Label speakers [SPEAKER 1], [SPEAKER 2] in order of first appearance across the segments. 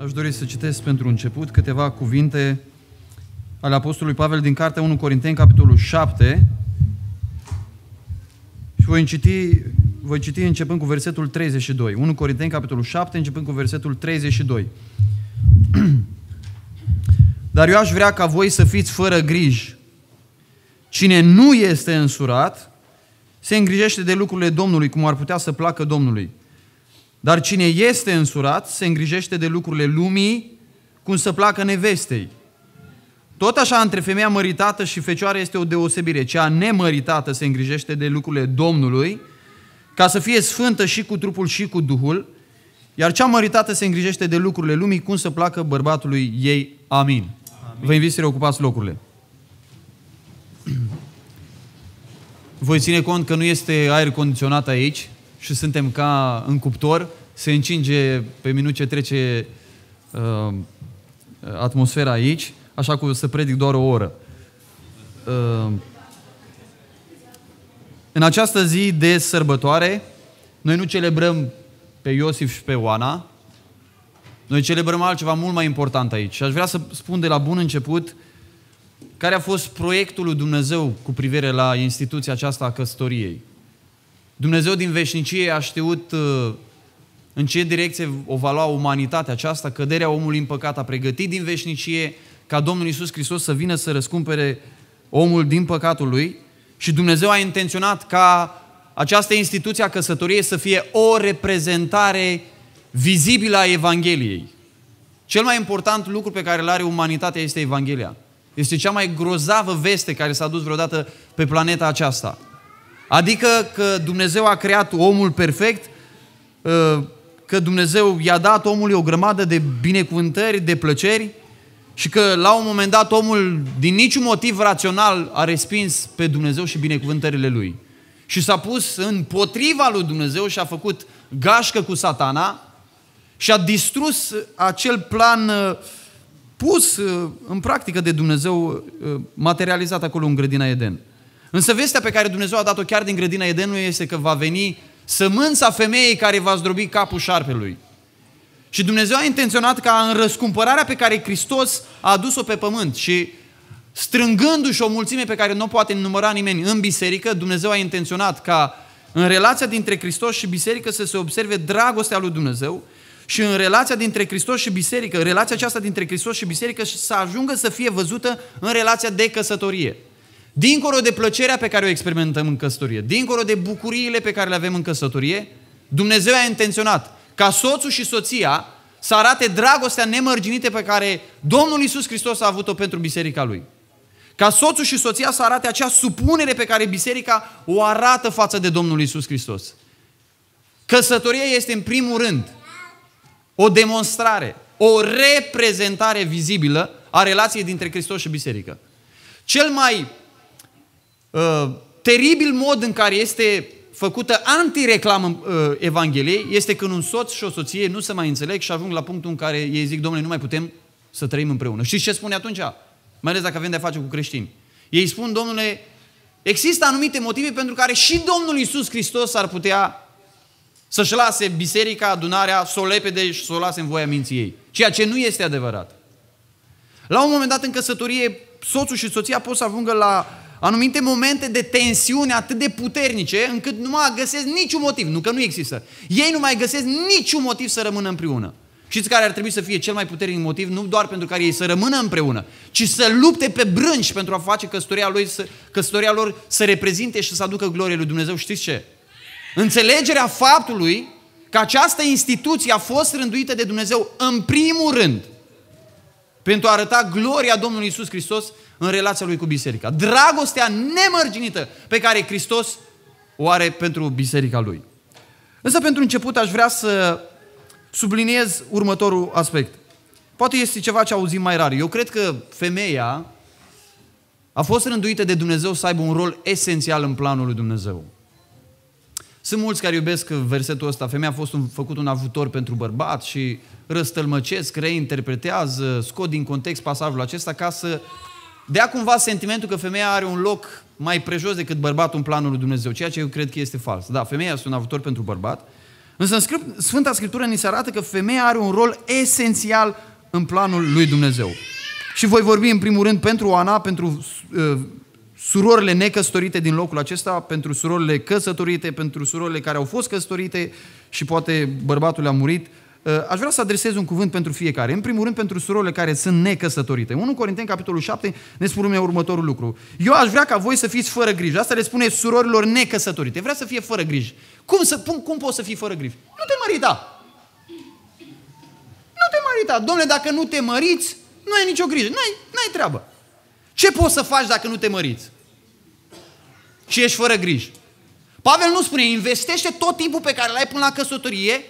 [SPEAKER 1] Aș dori să citesc pentru început câteva cuvinte ale Apostolului Pavel din Cartea 1 Corinteni, capitolul 7. Și voi citi, voi citi începând cu versetul 32. 1 Corinteni, capitolul 7, începând cu versetul 32. Dar eu aș vrea ca voi să fiți fără griji. Cine nu este însurat, se îngrijește de lucrurile Domnului, cum ar putea să placă Domnului. Dar cine este însurat se îngrijește de lucrurile lumii, cum să placă nevestei. Tot așa, între femeia măritată și fecioară este o deosebire. Cea nemăritată se îngrijește de lucrurile Domnului, ca să fie sfântă și cu trupul și cu Duhul, iar cea măritată se îngrijește de lucrurile lumii, cum să placă bărbatului ei. Amin. Amin. Vă invit să reocupați locurile. Voi ține cont că nu este aer condiționat aici și suntem ca în cuptor, se încinge pe minut ce trece uh, atmosfera aici, așa cum să predic doar o oră. Uh, în această zi de sărbătoare, noi nu celebrăm pe Iosif și pe Oana, noi celebrăm altceva mult mai important aici. Și aș vrea să spun de la bun început care a fost proiectul lui Dumnezeu cu privire la instituția aceasta a căsătoriei. Dumnezeu din veșnicie a știut uh, în ce direcție o va lua umanitatea aceasta, căderea omului în păcat a pregătit din veșnicie ca Domnul Isus Hristos să vină să răscumpere omul din păcatul lui și Dumnezeu a intenționat ca această instituție a căsătoriei să fie o reprezentare vizibilă a Evangheliei. Cel mai important lucru pe care îl are umanitatea este Evanghelia. Este cea mai grozavă veste care s-a dus vreodată pe planeta aceasta. Adică că Dumnezeu a creat omul perfect, ă, că Dumnezeu i-a dat omului o grămadă de binecuvântări, de plăceri și că la un moment dat omul din niciun motiv rațional a respins pe Dumnezeu și binecuvântările lui. Și s-a pus împotriva lui Dumnezeu și a făcut gașcă cu satana și a distrus acel plan uh, pus uh, în practică de Dumnezeu, uh, materializat acolo în grădina Eden. Însă vestea pe care Dumnezeu a dat-o chiar din grădina Edenului este că va veni sămânța femeii care va zdrobi capul șarpelui. Și Dumnezeu a intenționat ca în răscumpărarea pe care Hristos a adus-o pe pământ și strângându-și o mulțime pe care nu o poate număra nimeni în biserică, Dumnezeu a intenționat ca în relația dintre Hristos și biserică să se observe dragostea lui Dumnezeu și în relația dintre Hristos și biserică, relația aceasta dintre Hristos și biserică să ajungă să fie văzută în relația de căsătorie – Dincolo de plăcerea pe care o experimentăm în căsătorie, dincolo de bucuriile pe care le avem în căsătorie, Dumnezeu a intenționat ca soțul și soția să arate dragostea nemărginită pe care Domnul Isus Hristos a avut-o pentru biserica lui. Ca soțul și soția să arate acea supunere pe care biserica o arată față de Domnul Isus Hristos. Căsătoria este în primul rând o demonstrare, o reprezentare vizibilă a relației dintre Hristos și biserică. Cel mai Uh, teribil mod în care este făcută antireclamă uh, Evangheliei este când un soț și o soție nu se mai înțeleg și ajung la punctul în care ei zic, domnule, nu mai putem să trăim împreună. Știți ce spune atunci? Mai ales dacă avem de face cu creștini. Ei spun, domnule, există anumite motive pentru care și Domnul Iisus Hristos ar putea să-și lase biserica, adunarea, să o lepede și să o lase în voia minții ei. Ceea ce nu este adevărat. La un moment dat în căsătorie, soțul și soția pot să ajungă la anumite momente de tensiune atât de puternice încât nu mai găsesc niciun motiv, nu că nu există. Ei nu mai găsesc niciun motiv să rămână împreună. Știți care ar trebui să fie cel mai puternic motiv, nu doar pentru care ei să rămână împreună, ci să lupte pe brânci pentru a face căsătoria, lui, să, căsătoria lor să reprezinte și să aducă glorie lui Dumnezeu. Știți ce? Înțelegerea faptului că această instituție a fost rânduită de Dumnezeu în primul rând pentru a arăta gloria Domnului Isus Hristos în relația lui cu biserica. Dragostea nemărginită pe care Hristos o are pentru biserica lui. Însă pentru început aș vrea să subliniez următorul aspect. Poate este ceva ce auzim mai rar. Eu cred că femeia a fost rânduită de Dumnezeu să aibă un rol esențial în planul lui Dumnezeu. Sunt mulți care iubesc versetul ăsta. Femeia a fost un, făcut un avutor pentru bărbat și răstălmăcesc, reinterpretează, scot din context pasajul acesta ca să dea cumva sentimentul că femeia are un loc mai prejos decât bărbatul în planul lui Dumnezeu, ceea ce eu cred că este fals. Da, femeia este un avutor pentru bărbat, însă în Sfânta Scriptură ni se arată că femeia are un rol esențial în planul lui Dumnezeu. Și voi vorbi în primul rând pentru Ana, pentru uh, surorile necăsătorite din locul acesta, pentru surorile căsătorite, pentru surorile care au fost căsătorite și poate bărbatul a murit, Uh, aș vrea să adresez un cuvânt pentru fiecare. În primul rând, pentru surorile care sunt necăsătorite. 1 Corinteni, capitolul 7, ne spune următorul lucru. Eu aș vrea ca voi să fiți fără grijă. Asta le spune surorilor necăsătorite. Vrea să fie fără grijă. Cum, să, cum, cum poți să fii fără grijă? Nu te mărita! Nu te mărita! Domnule, dacă nu te măriți, nu ai nicio grijă. N-ai, n-ai treabă. Ce poți să faci dacă nu te măriți? Și ești fără grijă. Pavel nu spune, investește tot timpul pe care l-ai până la căsătorie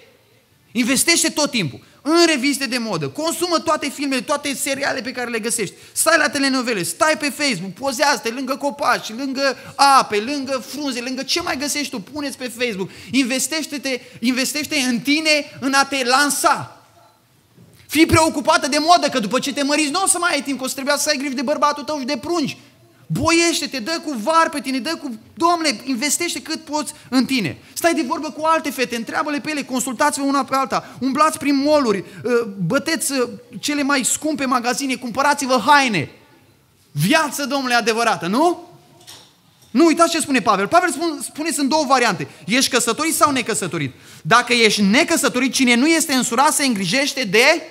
[SPEAKER 1] Investește tot timpul în reviste de modă, consumă toate filmele, toate seriale pe care le găsești, stai la telenovele, stai pe Facebook, pozează te lângă copaci, lângă ape, lângă frunze, lângă ce mai găsești tu, puneți pe Facebook, investește-te, investește în tine în a te lansa. Fii preocupată de modă, că după ce te măriți, nu o să mai ai timp, că o să trebuia să ai grijă de bărbatul tău și de prunci. Boiește-te, dă cu var pe tine, dă cu... Domne, investește cât poți în tine. Stai de vorbă cu alte fete, întreabă-le pe ele, consultați-vă una pe alta, umblați prin moluri, ă, băteți ă, cele mai scumpe magazine, cumpărați-vă haine. Viață, domnule, adevărată, nu? Nu uitați ce spune Pavel. Pavel spune, spune sunt două variante. Ești căsătorit sau necăsătorit? Dacă ești necăsătorit, cine nu este însurat se îngrijește de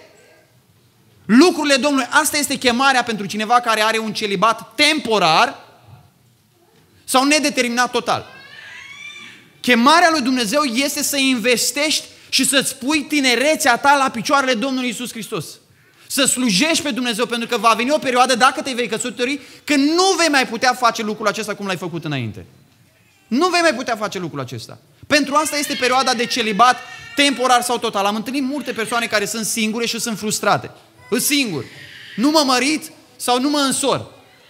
[SPEAKER 1] Lucrurile Domnului, asta este chemarea pentru cineva care are un celibat temporar sau nedeterminat total. Chemarea lui Dumnezeu este să investești și să-ți pui tinerețea ta la picioarele Domnului Isus Hristos. Să slujești pe Dumnezeu, pentru că va veni o perioadă, dacă te vei căsători, că nu vei mai putea face lucrul acesta cum l-ai făcut înainte. Nu vei mai putea face lucrul acesta. Pentru asta este perioada de celibat temporar sau total. Am întâlnit multe persoane care sunt singure și sunt frustrate. Îs singur. Nu mă mărit sau nu mă însor.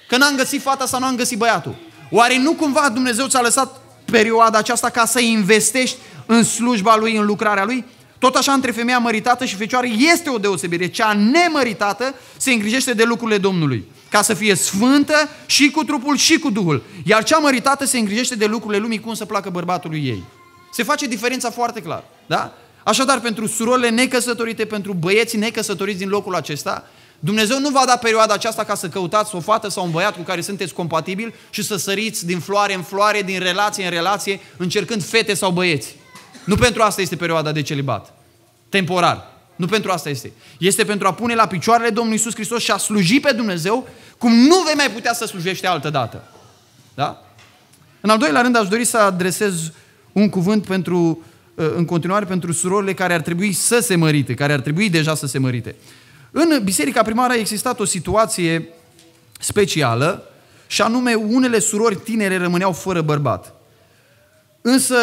[SPEAKER 1] Că n-am găsit fata sau nu am găsit băiatul. Oare nu cumva Dumnezeu ți-a lăsat perioada aceasta ca să investești în slujba Lui, în lucrarea Lui? Tot așa între femeia măritată și fecioară este o deosebire. Cea nemăritată se îngrijește de lucrurile Domnului ca să fie sfântă și cu trupul și cu Duhul. Iar cea măritată se îngrijește de lucrurile lumii cum să placă bărbatului ei. Se face diferența foarte clar. Da? Așadar, pentru surorile necăsătorite, pentru băieții necăsătoriți din locul acesta, Dumnezeu nu va da perioada aceasta ca să căutați o fată sau un băiat cu care sunteți compatibil și să săriți din floare în floare, din relație în relație, încercând fete sau băieți. Nu pentru asta este perioada de celibat. Temporar. Nu pentru asta este. Este pentru a pune la picioarele Domnului Isus Hristos și a sluji pe Dumnezeu cum nu vei mai putea să slujești altă dată. Da? În al doilea rând aș dori să adresez un cuvânt pentru Uh, în continuare pentru surorile care ar trebui să se mărite, care ar trebui deja să se mărite. În biserica primară a existat o situație specială și anume unele surori tinere rămâneau fără bărbat. Însă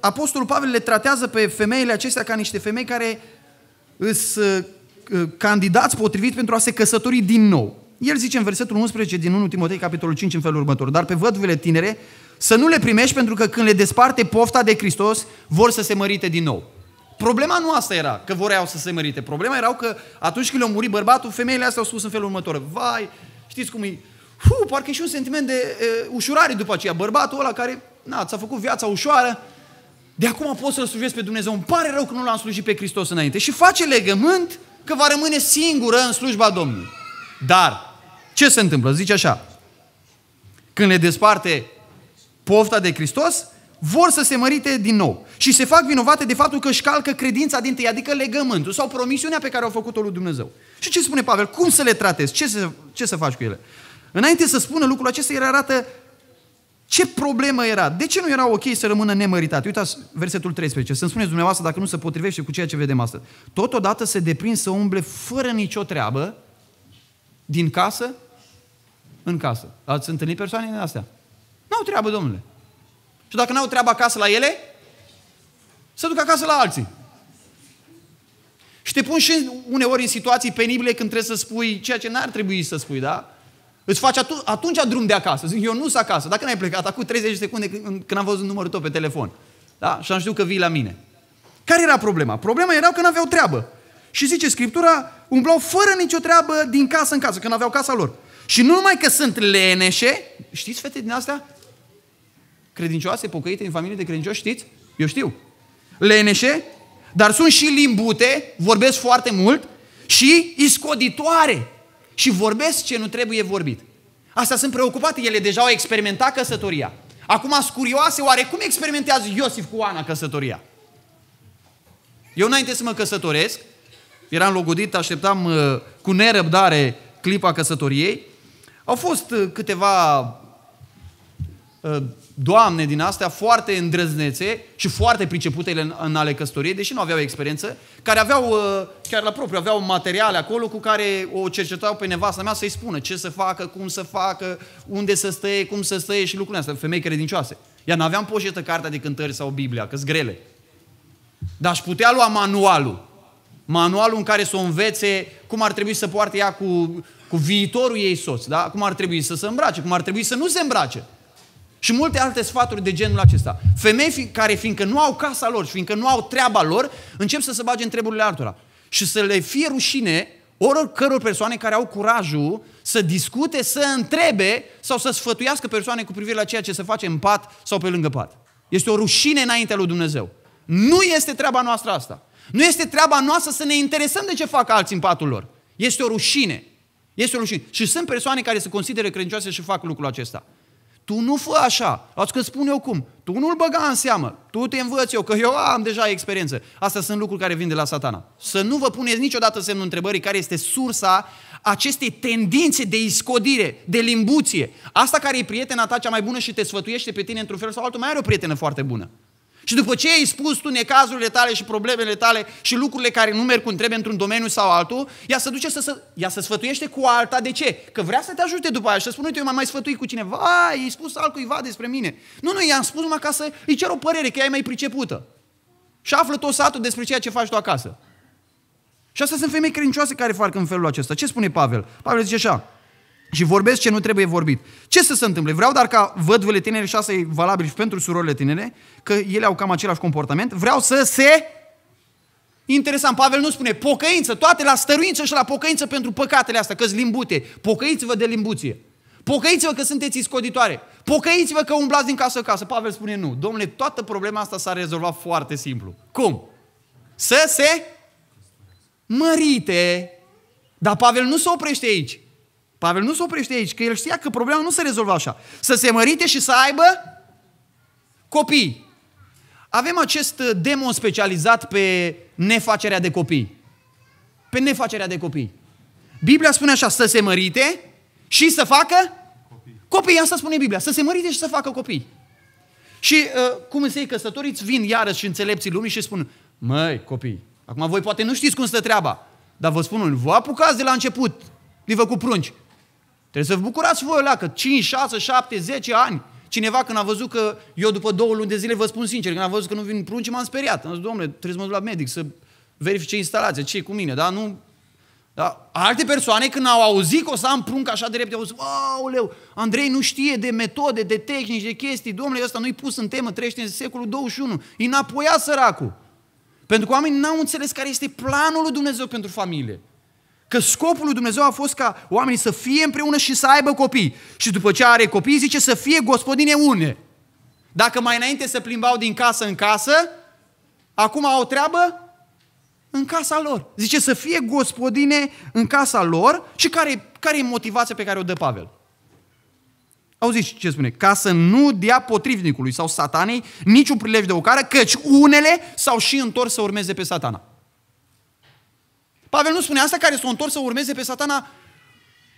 [SPEAKER 1] Apostolul Pavel le tratează pe femeile acestea ca niște femei care îs uh, uh, candidați potrivit pentru a se căsători din nou. El zice în versetul 11 din 1 Timotei, capitolul 5, în felul următor, dar pe văduvele tinere să nu le primești pentru că când le desparte pofta de Hristos, vor să se mărite din nou. Problema nu asta era, că voreau să se mărite. Problema erau că atunci când le-au murit bărbatul, femeile astea au spus în felul următor. Vai, știți cum e? Hu, parcă e și un sentiment de e, ușurare după aceea. Bărbatul ăla care, na, ți-a făcut viața ușoară, de acum pot să-L slujesc pe Dumnezeu. Îmi pare rău că nu l-am slujit pe Hristos înainte. Și face legământ că va rămâne singură în slujba Domnului. Dar, ce se întâmplă? Zice așa, când le desparte pofta de Hristos, vor să se mărite din nou. Și se fac vinovate de faptul că își calcă credința din tâi, adică legământul sau promisiunea pe care au făcut-o lui Dumnezeu. Și ce spune Pavel? Cum să le tratezi? Ce să, ce să faci cu ele? Înainte să spună lucrul acesta, el arată ce problemă era? De ce nu era ok să rămână nemăritat? Uitați versetul 13, să-mi spuneți dumneavoastră dacă nu se potrivește cu ceea ce vedem astăzi. Totodată se deprind să umble fără nicio treabă din casă în casă. Ați întâlnit persoanele astea? N-au treabă, domnule. Și dacă n-au treabă acasă la ele, să duc acasă la alții. Și te pun și uneori în situații penibile când trebuie să spui ceea ce n-ar trebui să spui, da? Îți faci atu- atunci drum de acasă. Zic, eu nu sunt acasă. Dacă n-ai plecat, acum 30 de secunde când am văzut numărul tău pe telefon. Da? Și am știut că vii la mine. Care era problema? Problema era că n-aveau treabă. Și zice Scriptura, umblau fără nicio treabă din casă în casă, că n-aveau casa lor. Și nu numai că sunt leneșe, știți fete din astea? credincioase, pocăite, în familie de credincioși, știți? Eu știu. Leneșe, dar sunt și limbute, vorbesc foarte mult și iscoditoare. Și vorbesc ce nu trebuie vorbit. Asta sunt preocupate, ele deja au experimentat căsătoria. Acum sunt curioase, oare cum experimentează Iosif cu Ana căsătoria? Eu înainte să mă căsătoresc, eram logodit, așteptam uh, cu nerăbdare clipa căsătoriei, au fost uh, câteva uh, doamne din astea foarte îndrăznețe și foarte pricepute în, ale căsătoriei, deși nu aveau experiență, care aveau, uh, chiar la propriu, aveau materiale acolo cu care o cercetau pe nevasta mea să-i spună ce să facă, cum să facă, unde să stăie, cum să stăie și lucrurile astea, femei credincioase. Iar n-aveam poșetă cartea de cântări sau Biblia, că grele. Dar aș putea lua manualul. Manualul în care să o învețe cum ar trebui să poarte ea cu, cu viitorul ei soț, da? cum ar trebui să se îmbrace, cum ar trebui să nu se îmbrace. Și multe alte sfaturi de genul acesta. Femei care, fiindcă nu au casa lor și fiindcă nu au treaba lor, încep să se bage în treburile altora. Și să le fie rușine oricăror persoane care au curajul să discute, să întrebe sau să sfătuiască persoane cu privire la ceea ce se face în pat sau pe lângă pat. Este o rușine înaintea lui Dumnezeu. Nu este treaba noastră asta. Nu este treaba noastră să ne interesăm de ce fac alții în patul lor. Este o rușine. Este o rușine. Și sunt persoane care se consideră credincioase și fac lucrul acesta tu nu fă așa. Ați că spun eu cum. Tu nu-l băga în seamă. Tu te învăț eu, că eu am deja experiență. Astea sunt lucruri care vin de la satana. Să nu vă puneți niciodată semnul întrebării care este sursa acestei tendințe de iscodire, de limbuție. Asta care e prietena ta cea mai bună și te sfătuiește pe tine într-un fel sau altul, mai are o prietenă foarte bună. Și după ce ai spus tu necazurile tale și problemele tale și lucrurile care nu merg cum trebuie într-un domeniu sau altul, ea se duce să, să, ea se sfătuiește cu alta. De ce? Că vrea să te ajute după aia și să spune, uite, eu m-am mai sfătuit cu cineva, i-ai spus altcuiva despre mine. Nu, nu, i-am spus numai ca să îi cer o părere, că ea e mai pricepută. Și află tot satul despre ceea ce faci tu acasă. Și astea sunt femei credincioase care fac în felul acesta. Ce spune Pavel? Pavel zice așa, și vorbesc ce nu trebuie vorbit. Ce să se întâmple? Vreau dar ca văduvele tinere, și asta e valabil și pentru surorile tinere, că ele au cam același comportament, vreau să se... Interesant, Pavel nu spune pocăință, toate la stăruință și la pocăință pentru păcatele astea, că sunt limbute. Pocăiți-vă de limbuție. Pocăiți-vă că sunteți iscoditoare. Pocăiți-vă că umblați din casă în casă. Pavel spune nu. Domnule, toată problema asta s-a rezolvat foarte simplu. Cum? Să se mărite. Dar Pavel nu se oprește aici. Pavel nu se oprește aici, că el știa că problema nu se rezolvă așa. Să se mărite și să aibă copii. Avem acest uh, demon specializat pe nefacerea de copii. Pe nefacerea de copii. Biblia spune așa, să se mărite și să facă copii. copii asta spune Biblia, să se mărite și să facă copii. Și uh, cum iei căsătoriți vin iarăși înțelepții lumii și spun, măi copii, acum voi poate nu știți cum stă treaba, dar vă spun, vă apucați de la început, vă cu prunci, Trebuie să vă bucurați voi la că 5, 6, 7, 10 ani Cineva când a văzut că eu după două luni de zile, vă spun sincer, când a văzut că nu vin prunci, m-am speriat. Am zis, domnule, trebuie să mă duc la medic să verifice instalația, ce cu mine, da? Nu... Da? Alte persoane când au auzit că o să am prunc așa de repede, au zis, leu, Andrei nu știe de metode, de tehnici, de chestii, domnule, ăsta nu-i pus în temă, trește în secolul 21, înapoia săracul. Pentru că oamenii n-au înțeles care este planul lui Dumnezeu pentru familie. Că scopul lui Dumnezeu a fost ca oamenii să fie împreună și să aibă copii. Și după ce are copii, zice să fie gospodine une. Dacă mai înainte se plimbau din casă în casă, acum au treabă în casa lor. Zice să fie gospodine în casa lor și care, care e motivația pe care o dă Pavel? Auziți ce spune? Ca să nu dea potrivnicului sau satanei niciun prilej de ocară, căci unele s-au și întors să urmeze pe satana. Pavel nu spune asta care s-au întors să urmeze pe satana.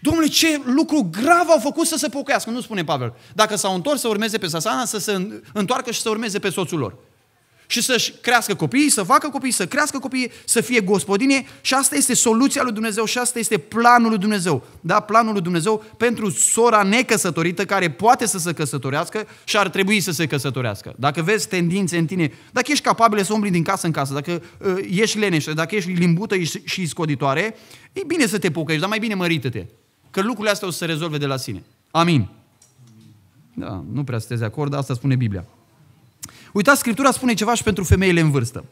[SPEAKER 1] Domnule, ce lucru grav au făcut să se pocăiască. Nu spune Pavel. Dacă s-au întors să urmeze pe satana, să se întoarcă și să urmeze pe soțul lor și să-și crească copiii, să facă copii, să crească copiii, să fie gospodine și asta este soluția lui Dumnezeu și asta este planul lui Dumnezeu. Da? Planul lui Dumnezeu pentru sora necăsătorită care poate să se căsătorească și ar trebui să se căsătorească. Dacă vezi tendințe în tine, dacă ești capabil să umbli din casă în casă, dacă uh, ești leneșă, dacă ești limbută și scoditoare, e bine să te pocăiești, dar mai bine mărită-te. Că lucrurile astea o să se rezolve de la sine. Amin. Da, nu prea sunteți de acord, dar asta spune Biblia. Uitați, Scriptura spune ceva și pentru femeile în vârstă.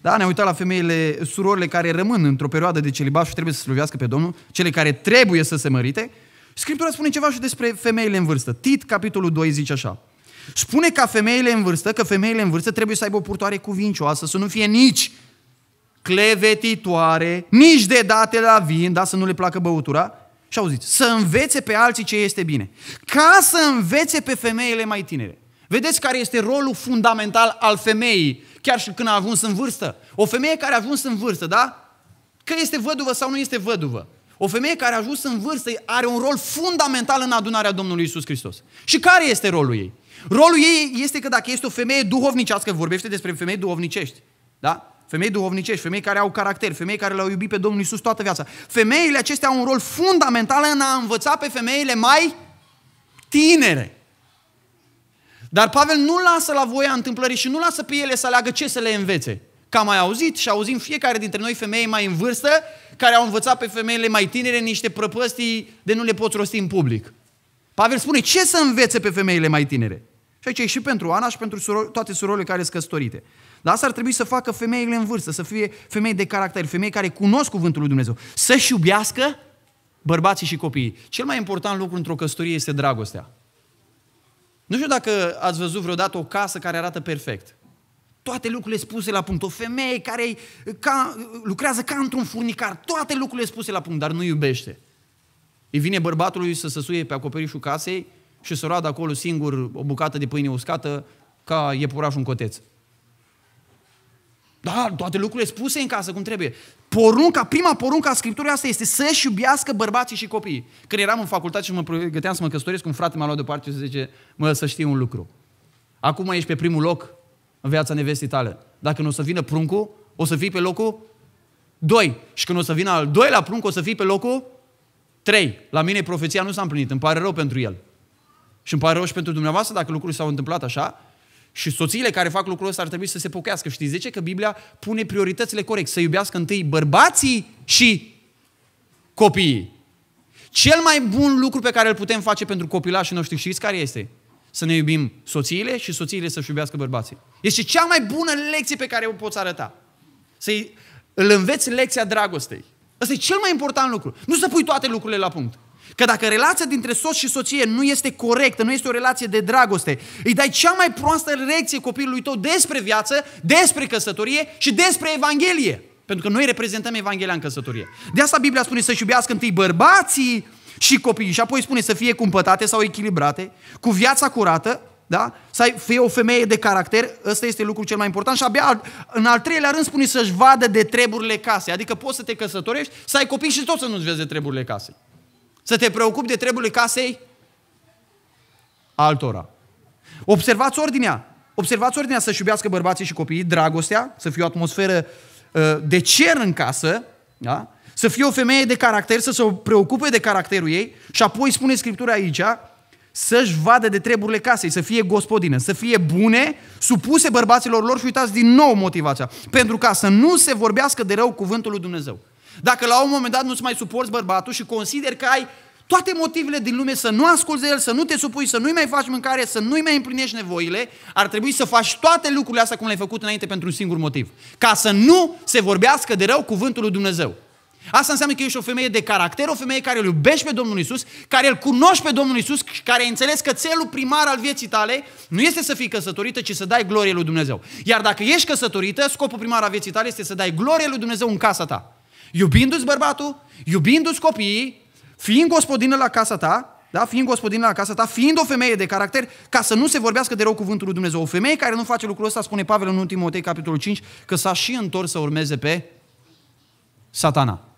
[SPEAKER 1] Da, ne-am uitat la femeile, surorile care rămân într-o perioadă de celibat și trebuie să slujească pe Domnul, cele care trebuie să se mărite. Scriptura spune ceva și despre femeile în vârstă. Tit, capitolul 2, zice așa. Spune ca femeile în vârstă, că femeile în vârstă trebuie să aibă o purtoare cuvincioasă, să nu fie nici clevetitoare, nici de date la vin, da, să nu le placă băutura, și auziți, să învețe pe alții ce este bine. Ca să învețe pe femeile mai tinere. Vedeți care este rolul fundamental al femeii, chiar și când a ajuns în vârstă. O femeie care a ajuns în vârstă, da? Că este văduvă sau nu este văduvă. O femeie care a ajuns în vârstă are un rol fundamental în adunarea Domnului Isus Hristos. Și care este rolul ei? Rolul ei este că dacă este o femeie duhovnicească, vorbește despre femei duhovnicești, da? Femei duhovnicești, femei care au caracter, femei care l-au iubit pe Domnul Isus toată viața. Femeile acestea au un rol fundamental în a învăța pe femeile mai tinere dar Pavel nu lasă la voia întâmplării și nu lasă pe ele să aleagă ce să le învețe. Ca mai auzit și auzim fiecare dintre noi femei mai în vârstă care au învățat pe femeile mai tinere niște prăpăstii de nu le poți rosti în public. Pavel spune ce să învețe pe femeile mai tinere. Și aici e și pentru Ana și pentru suror, toate surorile care sunt căsătorite. Dar asta ar trebui să facă femeile în vârstă, să fie femei de caracter, femei care cunosc cuvântul lui Dumnezeu. Să-și iubiască bărbații și copiii. Cel mai important lucru într-o căsătorie este dragostea. Nu știu dacă ați văzut vreodată o casă care arată perfect. Toate lucrurile spuse la punct. O femeie care ca, lucrează ca într-un furnicar. Toate lucrurile spuse la punct, dar nu iubește. Îi vine bărbatului să suie pe acoperișul casei și să roadă acolo singur o bucată de pâine uscată ca iepurașul un coteță. Da, toate lucrurile spuse în casă cum trebuie. Porunca, prima porunca a Scripturii asta este să-și iubească bărbații și copiii. Când eram în facultate și mă pregăteam să mă căsătoresc, un frate m-a luat deoparte și zice, mă, să știi un lucru. Acum ești pe primul loc în viața nevestii tale. Dacă nu o să vină pruncul, o să fii pe locul 2. Și când o să vină al doilea prunc, o să fii pe locul 3. La mine profeția nu s-a împlinit, îmi pare rău pentru el. Și îmi pare rău și pentru dumneavoastră dacă lucrurile s-au întâmplat așa, și soțiile care fac lucrul ăsta ar trebui să se pochească. Știți de ce? Că Biblia pune prioritățile corect. Să iubească întâi bărbații și copiii. Cel mai bun lucru pe care îl putem face pentru copilașii noștri, știți care este? Să ne iubim soțiile și soțiile să-și iubească bărbații. Este cea mai bună lecție pe care o poți arăta. să îl înveți lecția dragostei. Asta e cel mai important lucru. Nu să pui toate lucrurile la punct. Că dacă relația dintre soț și soție nu este corectă, nu este o relație de dragoste, îi dai cea mai proastă reacție copilului tău despre viață, despre căsătorie și despre Evanghelie. Pentru că noi reprezentăm Evanghelia în căsătorie. De asta Biblia spune să-și iubească întâi bărbații și copiii și apoi spune să fie cumpătate sau echilibrate, cu viața curată, da? să fie o femeie de caracter, ăsta este lucrul cel mai important și abia în al treilea rând spune să-și vadă de treburile casei, adică poți să te căsătorești, să ai copii și tot să nu-ți vezi de treburile casei. Să te preocupi de treburile casei altora. Observați ordinea. Observați ordinea să-și iubească bărbații și copiii, dragostea, să fie o atmosferă uh, de cer în casă, da? să fie o femeie de caracter, să se preocupe de caracterul ei și apoi spune Scriptura aici să-și vadă de treburile casei, să fie gospodină, să fie bune, supuse bărbaților lor și uitați din nou motivația, pentru ca să nu se vorbească de rău cuvântul lui Dumnezeu. Dacă la un moment dat nu-ți mai suporți bărbatul și consideri că ai toate motivele din lume să nu asculți de el, să nu te supui, să nu-i mai faci mâncare, să nu-i mai împlinești nevoile, ar trebui să faci toate lucrurile astea cum le-ai făcut înainte pentru un singur motiv. Ca să nu se vorbească de rău cuvântul lui Dumnezeu. Asta înseamnă că ești o femeie de caracter, o femeie care îl iubești pe Domnul Isus, care îl cunoști pe Domnul Isus, care ai înțeles că țelul primar al vieții tale nu este să fii căsătorită, ci să dai glorie lui Dumnezeu. Iar dacă ești căsătorită, scopul primar al vieții tale este să dai glorie lui Dumnezeu în casa ta iubindu-ți bărbatul, iubindu-ți copiii, fiind gospodină la casa ta, da? fiind gospodină la casa ta, fiind o femeie de caracter, ca să nu se vorbească de rău cuvântul lui Dumnezeu. O femeie care nu face lucrul ăsta, spune Pavel în ultimul Timotei, capitolul 5, că s-a și întors să urmeze pe satana.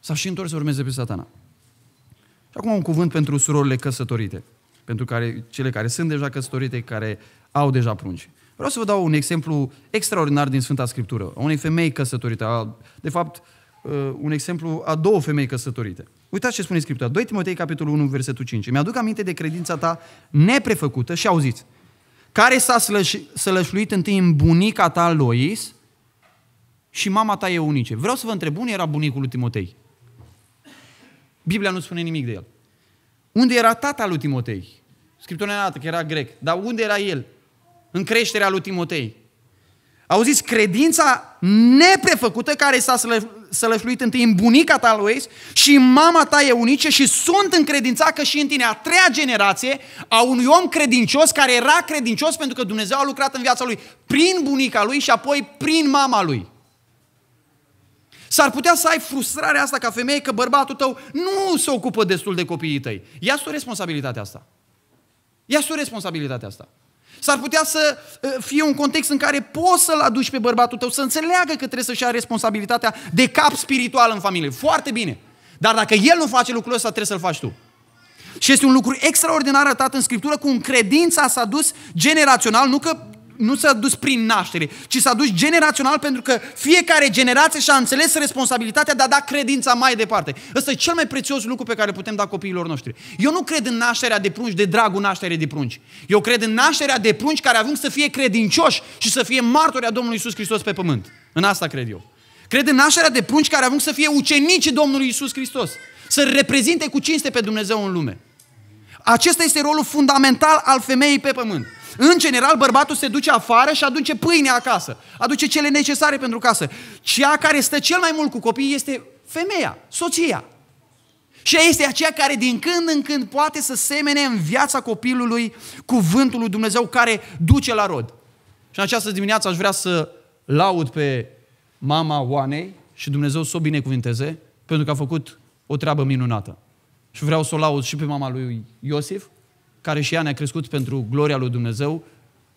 [SPEAKER 1] S-a și întors să urmeze pe satana. Și acum un cuvânt pentru surorile căsătorite, pentru care, cele care sunt deja căsătorite, care au deja prunci. Vreau să vă dau un exemplu extraordinar din Sfânta Scriptură, a unei femei căsătorite, a, de fapt, ă, un exemplu a două femei căsătorite. Uitați ce spune Scriptura. 2 Timotei, capitolul 1, versetul 5. Mi-aduc aminte de credința ta neprefăcută și auziți, care s-a slăș, sălășluit întâi în bunica ta, Lois, și mama ta e unice. Vreau să vă întreb, unde era bunicul lui Timotei? Biblia nu spune nimic de el. Unde era tata lui Timotei? Scriptura ne arată că era grec. Dar unde era el? în creșterea lui Timotei. Auziți, credința neprefăcută care s-a sălășluit întâi în bunica ta lui și mama ta unice și sunt încredința că și în tine a treia generație a unui om credincios care era credincios pentru că Dumnezeu a lucrat în viața lui prin bunica lui și apoi prin mama lui. S-ar putea să ai frustrarea asta ca femeie că bărbatul tău nu se ocupă destul de copiii tăi. Ia-ți tu responsabilitatea asta. Ia-ți tu responsabilitatea asta. S-ar putea să uh, fie un context în care poți să-l aduci pe bărbatul tău, să înțeleagă că trebuie să-și ia responsabilitatea de cap spiritual în familie. Foarte bine. Dar dacă el nu face lucrul ăsta, trebuie să-l faci tu. Și este un lucru extraordinar arătat în Scriptură cum credința s-a dus generațional, nu că nu s-a dus prin naștere, ci s-a dus generațional pentru că fiecare generație și-a înțeles responsabilitatea de a da credința mai departe. Ăsta e cel mai prețios lucru pe care putem da copiilor noștri. Eu nu cred în nașterea de prunci de dragul nașterii de prunci. Eu cred în nașterea de prunci care ajung să fie credincioși și să fie martori a Domnului Isus Hristos pe pământ. În asta cred eu. Cred în nașterea de prunci care ajung să fie ucenici Domnului Isus Hristos. Să reprezinte cu cinste pe Dumnezeu în lume. Acesta este rolul fundamental al femeii pe pământ. În general, bărbatul se duce afară și aduce pâine acasă, aduce cele necesare pentru casă. Cea care stă cel mai mult cu copiii este femeia, soția. Și este aceea care din când în când poate să semene în viața copilului cuvântul lui Dumnezeu care duce la rod. Și în această dimineață aș vrea să laud pe mama Oanei și Dumnezeu să o binecuvinteze pentru că a făcut o treabă minunată. Și vreau să o laud și pe mama lui Iosif care și ea ne-a crescut pentru gloria lui Dumnezeu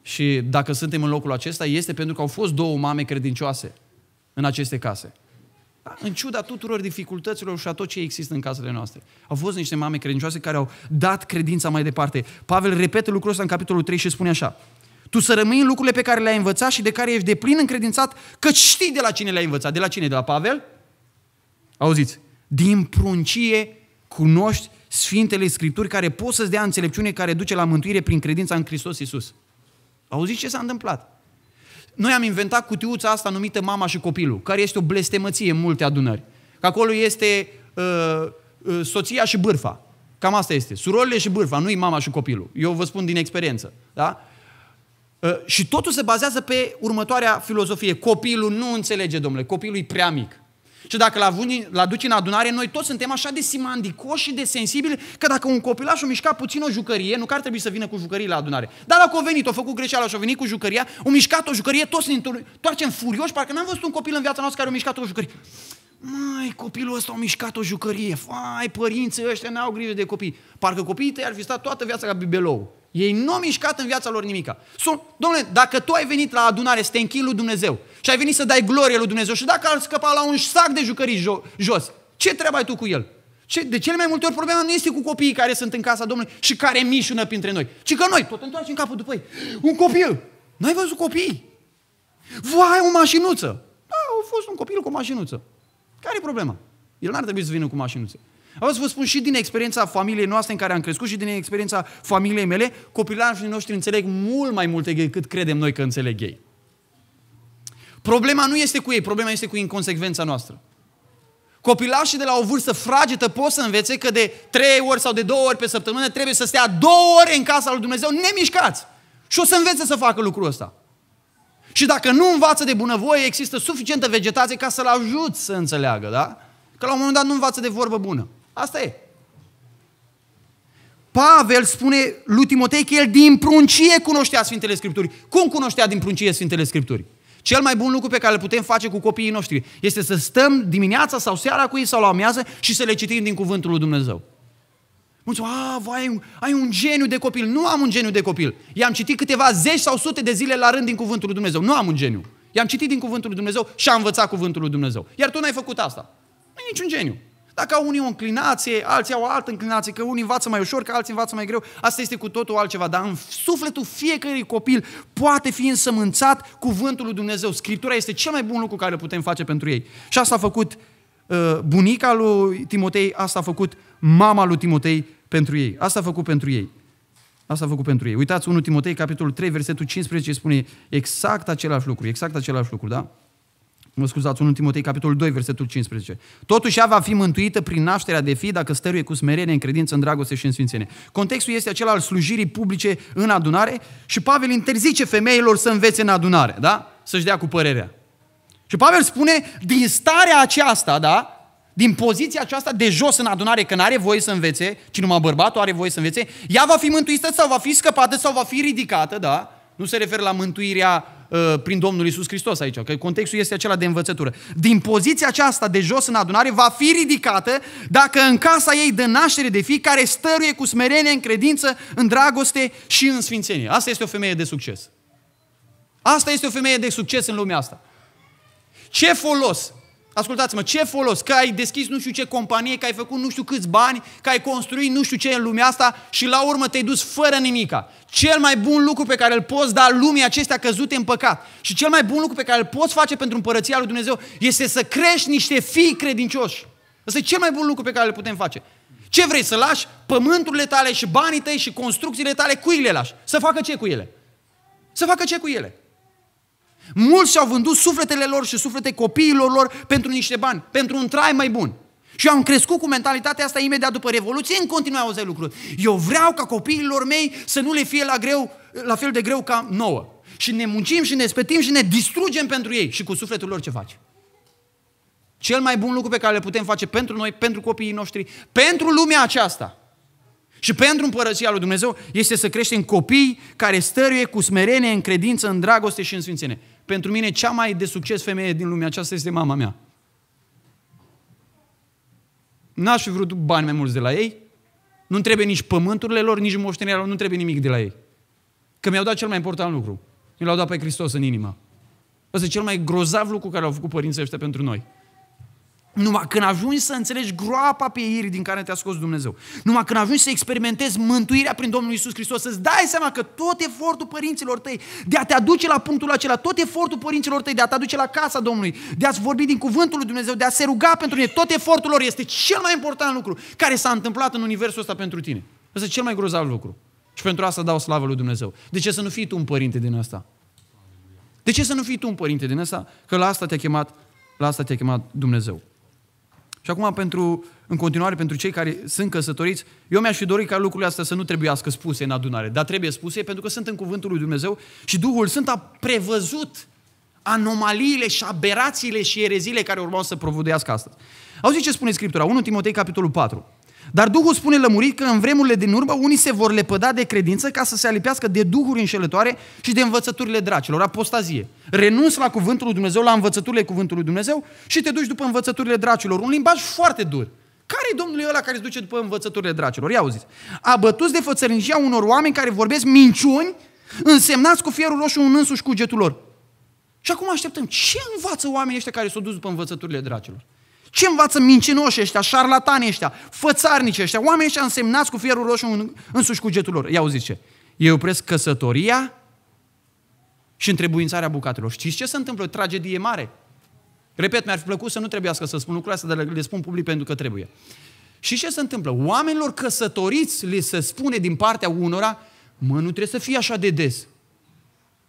[SPEAKER 1] și dacă suntem în locul acesta, este pentru că au fost două mame credincioase în aceste case. În ciuda tuturor dificultăților și a tot ce există în casele noastre. Au fost niște mame credincioase care au dat credința mai departe. Pavel repete lucrul ăsta în capitolul 3 și spune așa. Tu să rămâi în lucrurile pe care le-ai învățat și de care ești deplin încredințat, că știi de la cine le-ai învățat. De la cine? De la Pavel? Auziți, din pruncie cunoști Sfintele Scripturi care pot să-ți dea înțelepciune care duce la mântuire prin credința în Hristos Iisus. Auziți ce s-a întâmplat? Noi am inventat cutiuța asta numită Mama și Copilul, care este o blestemăție în multe adunări. Că acolo este uh, uh, soția și bârfa. Cam asta este. Surorile și bârfa, nu-i mama și copilul. Eu vă spun din experiență. Da? Uh, și totul se bazează pe următoarea filozofie. Copilul nu înțelege, domnule, copilul e prea mic. Și dacă l-a duci în adunare, noi toți suntem așa de simandicoși și de sensibili că dacă un copilaș o mișca puțin o jucărie, nu că ar trebui să vină cu jucării la adunare. Dar dacă o venit, o făcut greșeală și o venit cu jucăria, o mișcat o jucărie, toți ne întoarcem furioși, parcă n-am văzut un copil în viața noastră care a mișcat o jucărie. Mai, copilul ăsta a mișcat o jucărie. Fai, părinții ăștia n-au grijă de copii. Parcă copiii tăi ar fi stat toată viața ca bibelou. Ei nu au mișcat în viața lor nimica. Sunt, domnule, dacă tu ai venit la adunare să te închii lui Dumnezeu și ai venit să dai glorie lui Dumnezeu și dacă ar scăpa la un sac de jucării jo- jos, ce treabă ai tu cu el? Ce, de cele mai multe ori problema nu este cu copiii care sunt în casa Domnului și care mișună printre noi, ci că noi tot întoarcem capul după ei. Un copil! N-ai văzut copii? Vai, o mașinuță! Da, a fost un copil cu o mașinuță. Care e problema? El n-ar trebui să vină cu mașinuță. Vreau să vă spun și din experiența familiei noastre în care am crescut și din experiența familiei mele, copilașii noștri înțeleg mult mai multe decât credem noi că înțeleg ei. Problema nu este cu ei, problema este cu inconsecvența noastră. Copilașii de la o vârstă fragedă pot să învețe că de trei ori sau de două ori pe săptămână trebuie să stea două ore în casa lui Dumnezeu nemișcați. Și o să învețe să facă lucrul ăsta. Și dacă nu învață de bunăvoie, există suficientă vegetație ca să-l ajut să înțeleagă, da? Că la un moment dat nu învață de vorbă bună. Asta e. Pavel spune lui Timotei că el din pruncie cunoștea Sfintele Scripturii. Cum cunoștea din pruncie Sfintele Scripturii? Cel mai bun lucru pe care îl putem face cu copiii noștri este să stăm dimineața sau seara cu ei sau la amiază și să le citim din cuvântul lui Dumnezeu. Mulți spun, a, ai, un, ai un geniu de copil. Nu am un geniu de copil. I-am citit câteva zeci sau sute de zile la rând din cuvântul lui Dumnezeu. Nu am un geniu. I-am citit din cuvântul lui Dumnezeu și am învățat cuvântul lui Dumnezeu. Iar tu n-ai făcut asta. Nu e niciun geniu. Dacă au unii o înclinație, alții au o altă înclinație, că unii învață mai ușor, că alții învață mai greu, asta este cu totul altceva. Dar în sufletul fiecărui copil poate fi însămânțat cuvântul lui Dumnezeu. Scriptura este cel mai bun lucru care îl putem face pentru ei. Și asta a făcut uh, bunica lui Timotei, asta a făcut mama lui Timotei pentru ei. Asta a făcut pentru ei. Asta a făcut pentru ei. Uitați, 1 Timotei, capitolul 3, versetul 15, spune exact același lucru, exact același lucru, da? mă scuzați, 1 Timotei, capitolul 2, versetul 15. Totuși ea va fi mântuită prin nașterea de fi dacă stăruie cu smerenie, în credință, în dragoste și în sfințenie. Contextul este acela al slujirii publice în adunare și Pavel interzice femeilor să învețe în adunare, da? Să-și dea cu părerea. Și Pavel spune, din starea aceasta, da? Din poziția aceasta de jos în adunare, că nu are voie să învețe, ci numai bărbatul are voie să învețe, ea va fi mântuită sau va fi scăpată sau va fi ridicată, da? Nu se referă la mântuirea Uh, prin Domnul Isus Hristos aici, că contextul este acela de învățătură. Din poziția aceasta de jos în adunare va fi ridicată dacă în casa ei dă naștere de fii care stăruie cu smerenie, în credință, în dragoste și în sfințenie. Asta este o femeie de succes. Asta este o femeie de succes în lumea asta. Ce folos Ascultați-mă, ce folos? Că ai deschis nu știu ce companie, că ai făcut nu știu câți bani, că ai construit nu știu ce în lumea asta și la urmă te-ai dus fără nimica. Cel mai bun lucru pe care îl poți da lumii acestea căzute în păcat și cel mai bun lucru pe care îl poți face pentru împărăția lui Dumnezeu este să crești niște fii credincioși. Asta e cel mai bun lucru pe care îl putem face. Ce vrei să lași? Pământurile tale și banii tăi și construcțiile tale, cui le lași? Să facă ce cu ele? Să facă ce cu ele? Mulți și-au vândut sufletele lor și suflete copiilor lor pentru niște bani, pentru un trai mai bun. Și am crescut cu mentalitatea asta imediat după Revoluție, în continuu auzai lucruri. Eu vreau ca copiilor mei să nu le fie la, greu, la fel de greu ca nouă. Și ne muncim și ne spătim și ne distrugem pentru ei și cu sufletul lor ce faci. Cel mai bun lucru pe care le putem face pentru noi, pentru copiii noștri, pentru lumea aceasta și pentru împărăția lui Dumnezeu este să creștem copii care stăruie cu smerenie, în credință, în dragoste și în sfințenie. Pentru mine cea mai de succes femeie din lumea aceasta este mama mea. N-aș fi vrut bani mai mulți de la ei, nu trebuie nici pământurile lor, nici moștenirea lor, nu trebuie nimic de la ei. Că mi-au dat cel mai important lucru. Mi l-au dat pe Hristos în inimă. Asta e cel mai grozav lucru care au făcut părinții ăștia pentru noi. Numai când ajungi să înțelegi groapa pieirii din care te-a scos Dumnezeu, numai când ajungi să experimentezi mântuirea prin Domnul Isus Hristos, să-ți dai seama că tot efortul părinților tăi de a te aduce la punctul acela, tot efortul părinților tăi de a te aduce la casa Domnului, de a-ți vorbi din cuvântul lui Dumnezeu, de a se ruga pentru tine, tot efortul lor este cel mai important lucru care s-a întâmplat în universul ăsta pentru tine. Este cel mai grozav lucru. Și pentru asta dau slavă lui Dumnezeu. De ce să nu fii tu un părinte din asta? De ce să nu fii tu un părinte din asta? Că la asta te-a chemat, la asta te-a chemat Dumnezeu. Și acum, pentru, în continuare, pentru cei care sunt căsătoriți, eu mi-aș fi dorit ca lucrurile astea să nu trebuiască spuse în adunare, dar trebuie spuse pentru că sunt în Cuvântul lui Dumnezeu și Duhul Sfânt a prevăzut anomaliile și aberațiile și ereziile care urmau să provodească astăzi. Auzi ce spune Scriptura, 1 Timotei, capitolul 4. Dar Duhul spune lămurit că în vremurile din urmă unii se vor lepăda de credință ca să se alipească de duhuri înșelătoare și de învățăturile dracilor, apostazie. Renunți la cuvântul lui Dumnezeu, la învățăturile cuvântului lui Dumnezeu și te duci după învățăturile dracilor. Un limbaj foarte dur. Care e domnul ăla care se duce după învățăturile dracilor? Ia auziți. bătut de fățărânjia unor oameni care vorbesc minciuni, însemnați cu fierul roșu în însuși cugetul lor. Și acum așteptăm. Ce învață oamenii ăștia care s-au dus după învățăturile dracilor? Ce învață mincinoși ăștia, șarlatani ăștia, fățarnici ăștia, oamenii ăștia însemnați cu fierul roșu în, însuși cugetul lor? Ia uzi ce. Ei opresc căsătoria și întrebuințarea bucatelor. Știți ce se întâmplă? O tragedie mare. Repet, mi-ar fi plăcut să nu trebuiască să spun lucrurile astea, dar le spun public pentru că trebuie. Și ce se întâmplă? Oamenilor căsătoriți le se spune din partea unora, mă, nu trebuie să fie așa de des.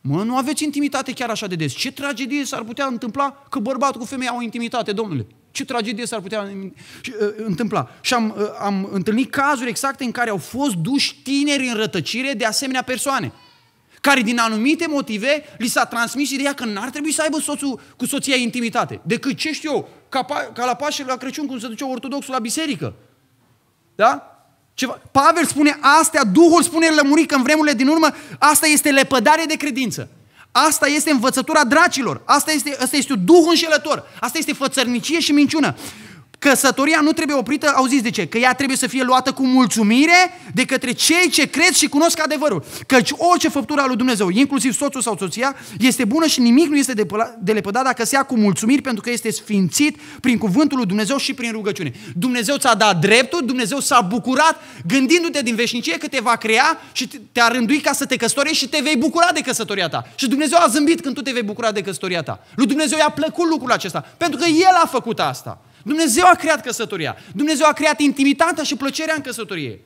[SPEAKER 1] Mă, nu aveți intimitate chiar așa de des. Ce tragedie s-ar putea întâmpla că bărbatul cu femeia au intimitate, domnule? Ce tragedie s-ar putea uh, întâmpla? Și am, uh, am întâlnit cazuri exacte în care au fost duși tineri în rătăcire de asemenea persoane care din anumite motive li s-a transmis ideea că n-ar trebui să aibă soțul cu soția intimitate, decât ce știu eu, ca, ca la Paștele la Crăciun, cum se duce ortodoxul la biserică. Da? Ceva. Pavel spune astea, Duhul spune lămurit că în vremurile din urmă asta este lepădare de credință. Asta este învățătura dracilor. Asta este, asta este duhul înșelător. Asta este fățărnicie și minciună. Căsătoria nu trebuie oprită, auziți de ce? Că ea trebuie să fie luată cu mulțumire de către cei ce cred și cunosc adevărul. Căci orice făptură a lui Dumnezeu, inclusiv soțul sau soția, este bună și nimic nu este de lepădat dacă se ia cu mulțumiri pentru că este sfințit prin cuvântul lui Dumnezeu și prin rugăciune. Dumnezeu ți-a dat dreptul, Dumnezeu s-a bucurat gândindu-te din veșnicie că te va crea și te-a rânduit ca să te căsătorești și te vei bucura de căsătoria ta. Și Dumnezeu a zâmbit când tu te vei bucura de căsătoria ta. Lui Dumnezeu i-a plăcut lucrul acesta, pentru că El a făcut asta. Dumnezeu a creat căsătoria. Dumnezeu a creat intimitatea și plăcerea în căsătorie.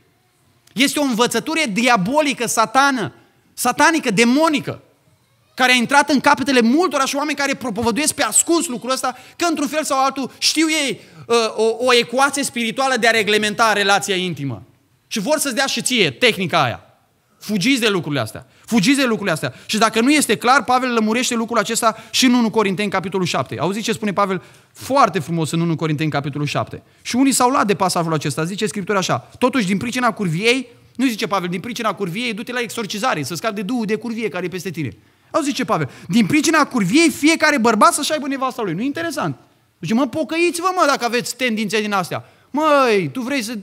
[SPEAKER 1] Este o învățătură diabolică, satană, satanică, demonică, care a intrat în capetele multora și oameni care propovăduiesc pe ascuns lucrul ăsta, că într-un fel sau altul știu ei ă, o, o ecuație spirituală de a reglementa relația intimă. Și vor să-ți dea și ție tehnica aia. Fugiți de lucrurile astea. Fugiți de lucrurile astea. Și dacă nu este clar, Pavel lămurește lucrul acesta și în 1 Corinteni, capitolul 7. Auziți ce spune Pavel foarte frumos în 1 Corinteni, capitolul 7. Și unii s-au luat de pasajul acesta. Zice Scriptura așa. Totuși, din pricina curviei, nu zice Pavel, din pricina curviei, du-te la exorcizare, să scapi de duhul de curvie care e peste tine. Au zice Pavel, din pricina curviei, fiecare bărbat să-și aibă nevasta lui. Nu interesant. Zice, mă, pocăiți-vă, mă, dacă aveți tendințe din astea. Măi, tu vrei să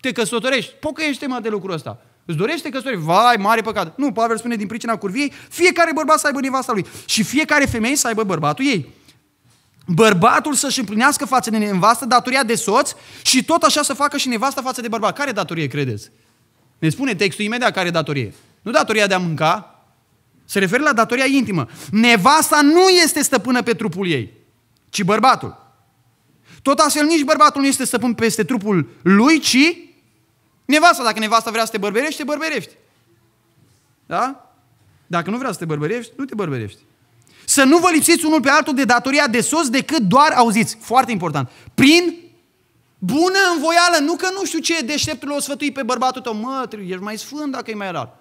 [SPEAKER 1] te căsătorești? Pocăiește-mă de lucrul ăsta. Îți dorește căsătorie? Vai, mare păcat. Nu, Pavel spune din pricina curviei, fiecare bărbat să aibă nevasta lui și fiecare femeie să aibă bărbatul ei. Bărbatul să-și împlinească față de nevastă datoria de soț și tot așa să facă și nevasta față de bărbat. Care datorie credeți? Ne spune textul imediat care datorie. Nu datoria de a mânca, se referă la datoria intimă. Nevasta nu este stăpână pe trupul ei, ci bărbatul. Tot astfel nici bărbatul nu este stăpân peste trupul lui, ci Nevasta, dacă nevasta vrea să te bărberești, te bărberești. Da? Dacă nu vrea să te bărberești, nu te bărberești. Să nu vă lipsiți unul pe altul de datoria de sos decât doar, auziți, foarte important, prin bună învoială, nu că nu știu ce, deșteptul o sfătui pe bărbatul tău, mă, ești mai sfânt dacă e mai rar.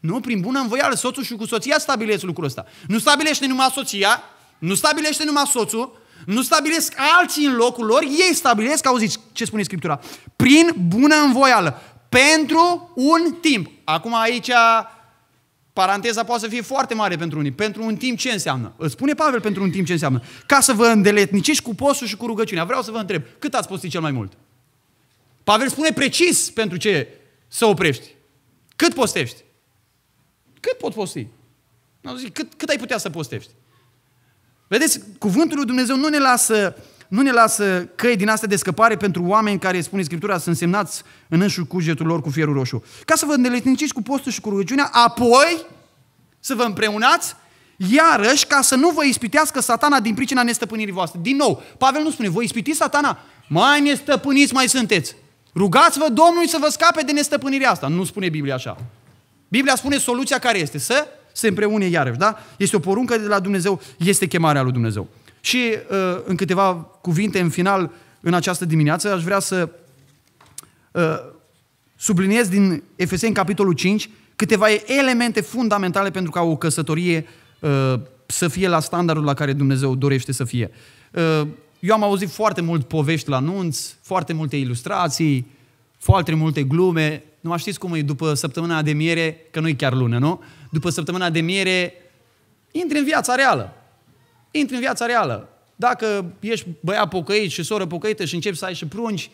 [SPEAKER 1] Nu, prin bună învoială, soțul și cu soția stabilește lucrul ăsta. Nu stabilește numai soția, nu stabilește numai soțul, nu stabilesc alții în locul lor, ei stabilesc, auziți ce spune Scriptura, prin bună învoială pentru un timp. Acum aici paranteza poate să fie foarte mare pentru unii. Pentru un timp ce înseamnă? Îți spune Pavel pentru un timp ce înseamnă. Ca să vă îndeletniciți cu postul și cu rugăciunea. Vreau să vă întreb, cât ați postit cel mai mult? Pavel spune precis pentru ce să oprești. Cât postești? Cât pot posti? Zic, cât, cât ai putea să postești? Vedeți, cuvântul lui Dumnezeu nu ne lasă nu ne lasă căi din astea de scăpare pentru oameni care, spune Scriptura, sunt semnați în înșul cugetul lor cu fierul roșu. Ca să vă îndeletniciți cu postul și cu rugăciunea, apoi să vă împreunați iarăși ca să nu vă ispitească satana din pricina nestăpânirii voastre. Din nou, Pavel nu spune, voi ispiti satana? Mai nestăpâniți mai sunteți. Rugați-vă Domnului să vă scape de nestăpânirea asta. Nu spune Biblia așa. Biblia spune soluția care este, să se împreune iarăși, da? Este o poruncă de la Dumnezeu, este chemarea lui Dumnezeu. Și uh, în câteva cuvinte, în final, în această dimineață, aș vrea să uh, subliniez din Efeseni, capitolul 5, câteva elemente fundamentale pentru ca o căsătorie uh, să fie la standardul la care Dumnezeu dorește să fie. Eu am auzit foarte mult povești la anunț, foarte multe ilustrații, foarte multe glume. Nu mai știți cum e după săptămâna de miere, că nu e chiar lună, nu? După săptămâna de miere, intri în viața reală. Intri în viața reală. Dacă ești băiat pocăit și soră pocăită și începi să ai și prunci,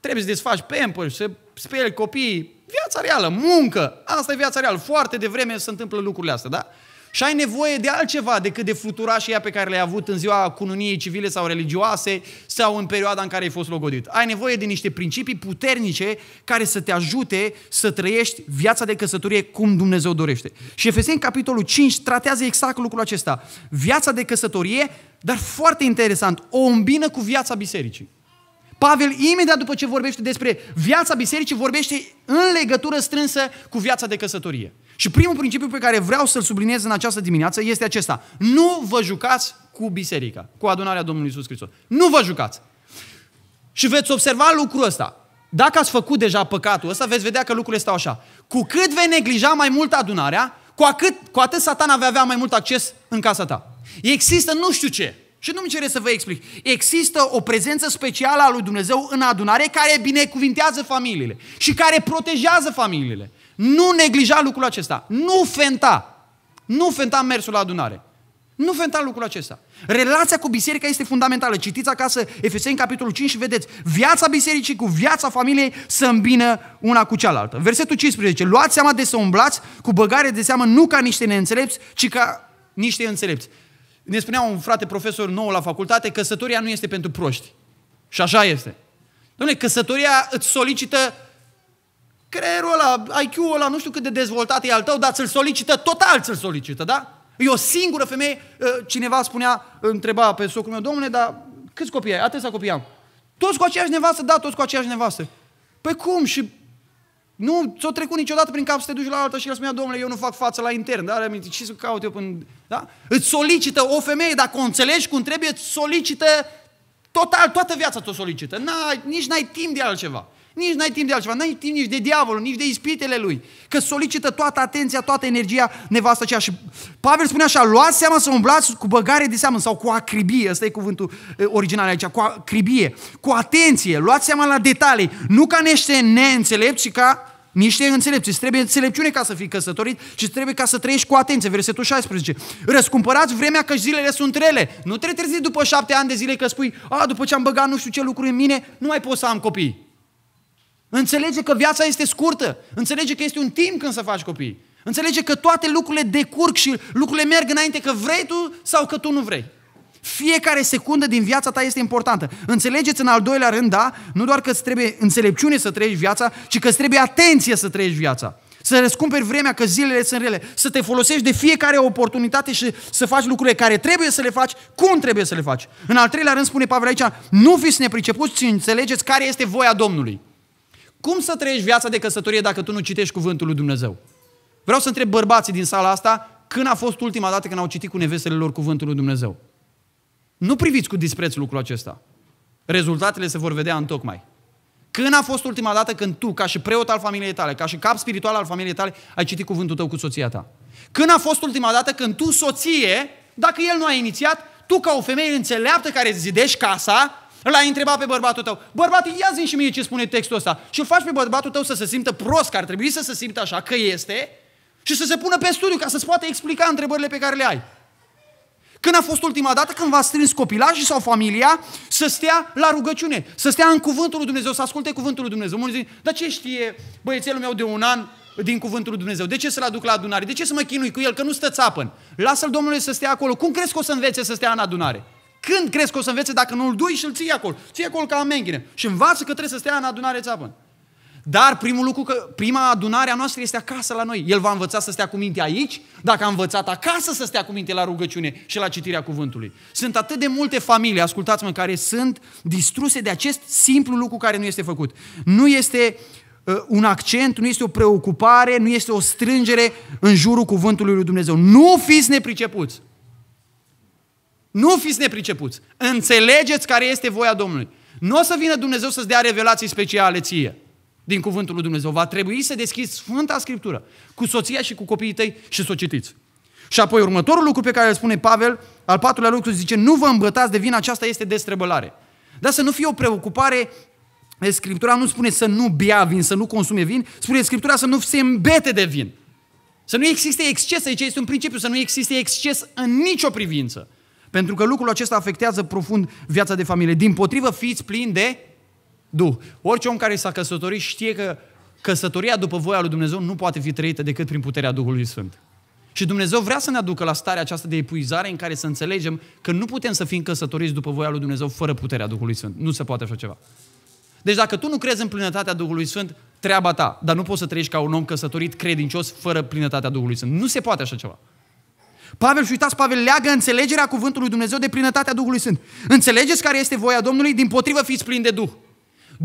[SPEAKER 1] trebuie să desfaci și să speli copiii. Viața reală, muncă, asta e viața reală. Foarte devreme se întâmplă lucrurile astea, da? Și ai nevoie de altceva decât de fluturașii pe care le-ai avut în ziua cununiei civile sau religioase sau în perioada în care ai fost logodit. Ai nevoie de niște principii puternice care să te ajute să trăiești viața de căsătorie cum Dumnezeu dorește. Și Efeseni, capitolul 5, tratează exact lucrul acesta. Viața de căsătorie, dar foarte interesant, o îmbină cu viața bisericii. Pavel, imediat după ce vorbește despre viața bisericii, vorbește în legătură strânsă cu viața de căsătorie. Și primul principiu pe care vreau să-l subliniez în această dimineață este acesta. Nu vă jucați cu biserica, cu adunarea Domnului Isus Hristos. Nu vă jucați. Și veți observa lucrul ăsta. Dacă ați făcut deja păcatul ăsta, veți vedea că lucrurile stau așa. Cu cât vei neglija mai mult adunarea, cu, acât, cu atât satana vei avea mai mult acces în casa ta. Există nu știu ce, și nu-mi cere să vă explic. Există o prezență specială a lui Dumnezeu în adunare care binecuvintează familiile și care protejează familiile. Nu neglija lucrul acesta. Nu fenta. Nu fenta mersul la adunare. Nu fenta lucrul acesta. Relația cu biserica este fundamentală. Citiți acasă Efeseni capitolul 5 și vedeți. Viața bisericii cu viața familiei să îmbină una cu cealaltă. Versetul 15. Luați seama de să umblați cu băgare de seamă nu ca niște neînțelepți, ci ca niște înțelepți. Ne spunea un frate profesor nou la facultate, căsătoria nu este pentru proști. Și așa este. Dom'le, căsătoria îți solicită creierul ăla, IQ-ul ăla, nu știu cât de dezvoltat e al tău, dar ți-l solicită, total ți-l solicită, da? E o singură femeie, ă, cineva spunea, întreba pe socul meu, domnule, dar câți copii ai? Atâția copii am. Toți cu aceeași nevastă? Da, toți cu aceeași nevastă. Păi cum? Și nu ți-o trecut niciodată prin cap să te duci la alta și spunea, domnule, eu nu fac față la intern, dar ce să caut eu până... Da? Îți solicită o femeie, dacă o înțelegi cum trebuie, îți solicită total, toată viața ți-o solicită. N-ai, nici n-ai timp de altceva. Nici n-ai timp de altceva, n-ai timp nici de diavolul, nici de ispitele lui. Că solicită toată atenția, toată energia nevastă aceea. Și Pavel spune așa, luați seama să umblați cu băgare de seamă sau cu acribie, ăsta e cuvântul original aici, cu acribie, cu atenție, luați seama la detalii, nu ca niște neînțelepți, ci ca niște înțelepți. Îți trebuie înțelepciune ca să fii căsătorit și îți trebuie ca să trăiești cu atenție. Versetul 16. Răscumpărați vremea că zilele sunt rele. Nu te trezi după șapte ani de zile că spui, a, după ce am băgat nu știu ce lucruri în mine, nu mai pot să am copii. Înțelege că viața este scurtă. Înțelege că este un timp când să faci copii. Înțelege că toate lucrurile decurg și lucrurile merg înainte că vrei tu sau că tu nu vrei. Fiecare secundă din viața ta este importantă. Înțelegeți în al doilea rând, da, nu doar că îți trebuie înțelepciune să trăiești viața, ci că îți trebuie atenție să trăiești viața. Să răscumperi vremea că zilele sunt rele, să te folosești de fiecare oportunitate și să faci lucrurile care trebuie să le faci, cum trebuie să le faci. În al treilea rând spune Pavel aici, nu fiți nepricepuți, ci înțelegeți care este voia Domnului. Cum să trăiești viața de căsătorie dacă tu nu citești cuvântul lui Dumnezeu? Vreau să întreb bărbații din sala asta când a fost ultima dată când au citit cu nevestele lor cuvântul lui Dumnezeu. Nu priviți cu dispreț lucrul acesta. Rezultatele se vor vedea în tocmai. Când a fost ultima dată când tu, ca și preot al familiei tale, ca și cap spiritual al familiei tale, ai citit cuvântul tău cu soția ta? Când a fost ultima dată când tu, soție, dacă el nu a inițiat, tu ca o femeie înțeleaptă care zidești casa, l ai întrebat pe bărbatul tău, bărbatul, ia zi și mie ce spune textul ăsta. Și îl faci pe bărbatul tău să se simtă prost, că ar trebui să se simtă așa, că este, și să se pună pe studiu ca să-ți poată explica întrebările pe care le ai. Când a fost ultima dată când v-a strâns și sau familia să stea la rugăciune, să stea în cuvântul lui Dumnezeu, să asculte cuvântul lui Dumnezeu. Mulți zic, dar ce știe băiețelul meu de un an din cuvântul lui Dumnezeu? De ce să-l aduc la adunare? De ce să mă chinui cu el? Că nu stă țapăn. Lasă-l Domnului să stea acolo. Cum crezi că o să învețe să stea în adunare? Când crezi că o să învețe dacă nu-l dui și îl ții acolo? Ții acolo ca amenghine. Și învață că trebuie să stea în adunare țapăn. Dar primul lucru, că prima adunare a noastră este acasă la noi. El va învăța să stea cu minte aici, dacă a învățat acasă să stea cu minte la rugăciune și la citirea cuvântului. Sunt atât de multe familii, ascultați-mă, care sunt distruse de acest simplu lucru care nu este făcut. Nu este uh, un accent, nu este o preocupare, nu este o strângere în jurul cuvântului lui Dumnezeu. Nu fiți nepricepuți! Nu fiți nepricepuți. Înțelegeți care este voia Domnului. Nu o să vină Dumnezeu să-ți dea revelații speciale ție din cuvântul lui Dumnezeu. Va trebui să deschizi Sfânta Scriptură cu soția și cu copiii tăi și să o citiți. Și apoi următorul lucru pe care îl spune Pavel, al patrulea lucru, zice, nu vă îmbătați de vin, aceasta este destrăbălare. Dar să nu fie o preocupare Scriptura nu spune să nu bea vin, să nu consume vin, spune Scriptura să nu se îmbete de vin. Să nu existe exces, aici este un principiu, să nu existe exces în nicio privință. Pentru că lucrul acesta afectează profund viața de familie. Din potrivă, fiți plini de Duh. Orice om care s-a căsătorit știe că căsătoria după voia lui Dumnezeu nu poate fi trăită decât prin puterea Duhului Sfânt. Și Dumnezeu vrea să ne aducă la starea aceasta de epuizare în care să înțelegem că nu putem să fim căsătoriți după voia lui Dumnezeu fără puterea Duhului Sfânt. Nu se poate așa ceva. Deci dacă tu nu crezi în plinătatea Duhului Sfânt, treaba ta, dar nu poți să trăiești ca un om căsătorit credincios fără plinătatea Duhului Sfânt. Nu se poate așa ceva. Pavel, și uitați, Pavel leagă înțelegerea cuvântului Dumnezeu de plinătatea Duhului Sfânt. Înțelegeți care este voia Domnului, din potrivă fiți plini de Duh.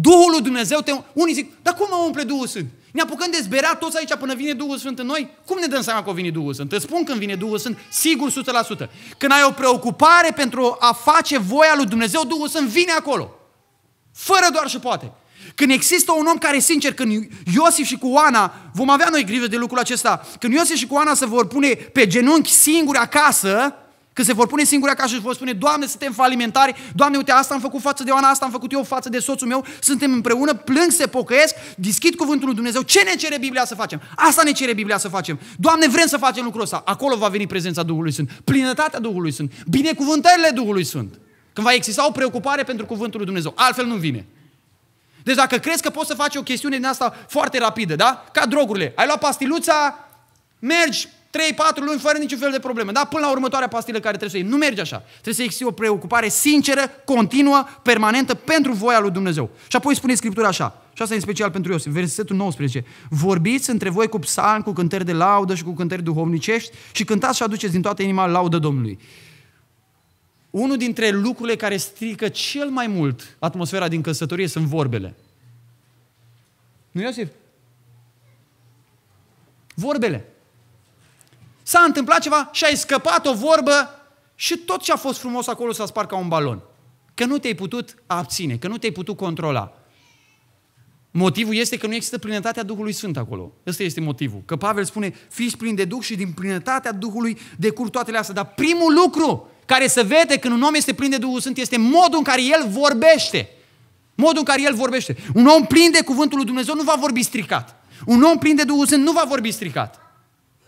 [SPEAKER 1] Duhul lui Dumnezeu te... Unii zic, dar cum mă umple Duhul Sfânt? Ne apucăm de zbera toți aici până vine Duhul Sfânt în noi? Cum ne dăm seama că vine Duhul Sfânt? Îți spun când vine Duhul Sfânt, sigur 100%. Când ai o preocupare pentru a face voia lui Dumnezeu, Duhul Sfânt vine acolo. Fără doar și poate. Când există un om care, sincer, când Iosif și cu Ana vom avea noi grijă de lucrul acesta, când Iosif și cu Ana se vor pune pe genunchi singuri acasă, când se vor pune singuri acasă și vor spune, Doamne, suntem falimentari, Doamne, uite, asta am făcut față de Oana, asta am făcut eu față de soțul meu, suntem împreună, plâng, se pocăiesc, deschid cuvântul lui Dumnezeu. Ce ne cere Biblia să facem? Asta ne cere Biblia să facem. Doamne, vrem să facem lucrul ăsta. Acolo va veni prezența Duhului Sfânt, plinătatea Duhului Sfânt, binecuvântările Duhului Sfânt. Când va exista o preocupare pentru cuvântul lui Dumnezeu. Altfel nu vine. Deci dacă crezi că poți să faci o chestiune din asta foarte rapidă, da? Ca drogurile. Ai luat pastiluța, mergi 3-4 luni fără niciun fel de problemă, da? Până la următoarea pastilă care trebuie să iei. Nu merge așa. Trebuie să existe o preocupare sinceră, continuă, permanentă pentru voia lui Dumnezeu. Și apoi spune Scriptura așa, și asta e în special pentru Iosif, versetul 19. Vorbiți între voi cu psalmi, cu cântări de laudă și cu cântări duhovnicești și cântați și aduceți din toată inima laudă Domnului. Unul dintre lucrurile care strică cel mai mult atmosfera din căsătorie sunt vorbele. Nu, Iosif? Vorbele. S-a întâmplat ceva și ai scăpat o vorbă și tot ce a fost frumos acolo s-a spart ca un balon. Că nu te-ai putut abține, că nu te-ai putut controla. Motivul este că nu există plinătatea Duhului Sfânt acolo. Ăsta este motivul. Că Pavel spune, fiți plini de Duh și din plinătatea Duhului decur toate astea. Dar primul lucru care să vede când un om este plin de Duhul Sfânt este modul în care el vorbește. Modul în care el vorbește. Un om plin de cuvântul lui Dumnezeu nu va vorbi stricat. Un om plin de Duhul Sfânt nu va vorbi stricat.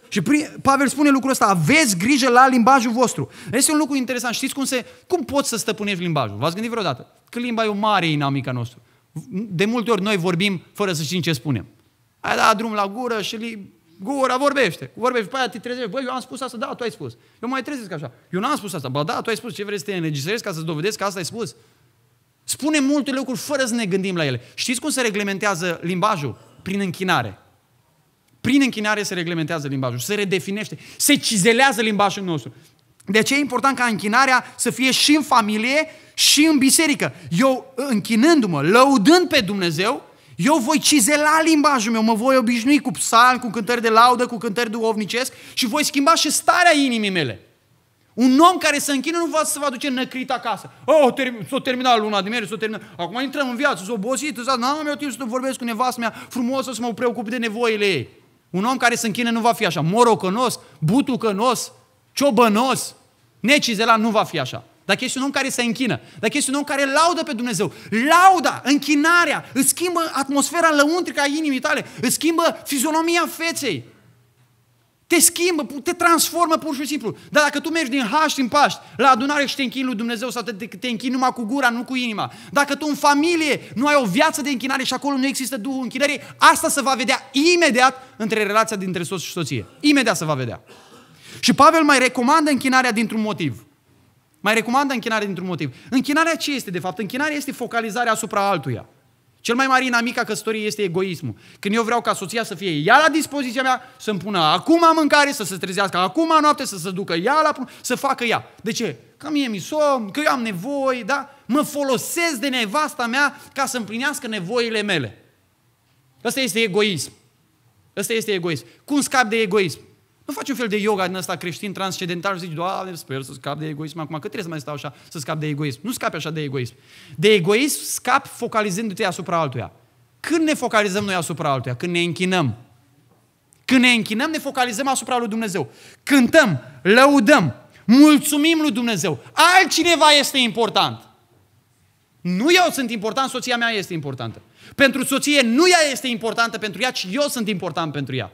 [SPEAKER 1] Și Pavel spune lucrul ăsta, aveți grijă la limbajul vostru. Este un lucru interesant, știți cum, se, cum poți să stăpânești limbajul? V-ați gândit vreodată? Că limba e o mare inamică nostru. De multe ori noi vorbim fără să știm ce spunem. Ai dat drum la gură și Gura vorbește, vorbește, păi aia te trezești. Băi, eu am spus asta, da, tu ai spus. Eu mai trezesc așa. Eu n-am spus asta. Ba da, tu ai spus ce vrei să te înregistrezi ca să-ți dovedezi că asta ai spus. Spune multe lucruri fără să ne gândim la ele. Știți cum se reglementează limbajul? Prin închinare. Prin închinare se reglementează limbajul, se redefinește, se cizelează limbajul nostru. De ce e important ca închinarea să fie și în familie și în biserică. Eu închinându-mă, lăudând pe Dumnezeu, eu voi cizela limbajul meu, mă voi obișnui cu psalmi, cu cântări de laudă, cu cântări duhovnicesc și voi schimba și starea inimii mele. Un om care se închină nu va să vă aduce năcrit acasă. Oh, ter- s-o terminat luna de meri, s-o terminat. Acum intrăm în viață, s-o obosit, s-o n-am eu timp să vorbesc cu nevastă mea frumos, să mă preocup de nevoile ei. Un om care se închină nu va fi așa. Morocănos, butucănos, ciobănos, necizelat nu va fi așa dacă ești un om care se închină, dacă ești un om care laudă pe Dumnezeu, lauda, închinarea, îți schimbă atmosfera lăuntrică a inimii tale, îți schimbă fizionomia feței, te schimbă, te transformă pur și simplu. Dar dacă tu mergi din haști în paști, la adunare și te închini lui Dumnezeu sau te, te închini numai cu gura, nu cu inima, dacă tu în familie nu ai o viață de închinare și acolo nu există Duhul închinării, asta se va vedea imediat între relația dintre soț și soție. Imediat se va vedea. Și Pavel mai recomandă închinarea dintr-un motiv. Mai recomandă închinare dintr-un motiv. Închinarea ce este, de fapt? Închinarea este focalizarea asupra altuia. Cel mai mare inamic a căsătoriei este egoismul. Când eu vreau ca soția să fie ea la dispoziția mea, să-mi pună acum mâncare, să se trezească acum noapte, să se ducă ea la să facă ea. De ce? Că mie mi somn, că eu am nevoie, da? Mă folosesc de nevasta mea ca să împlinească nevoile mele. Asta este egoism. Asta este egoism. Cum scap de egoism? Nu faci un fel de yoga din ăsta creștin transcendental și zici, Doamne, sper să scap de egoism acum, cât trebuie să mai stau așa, să scap de egoism. Nu scapi așa de egoism. De egoism scapi focalizându-te asupra altuia. Când ne focalizăm noi asupra altuia? Când ne închinăm. Când ne închinăm, ne focalizăm asupra lui Dumnezeu. Cântăm, lăudăm, mulțumim lui Dumnezeu. Altcineva este important. Nu eu sunt important, soția mea este importantă. Pentru soție nu ea este importantă pentru ea, ci eu sunt important pentru ea.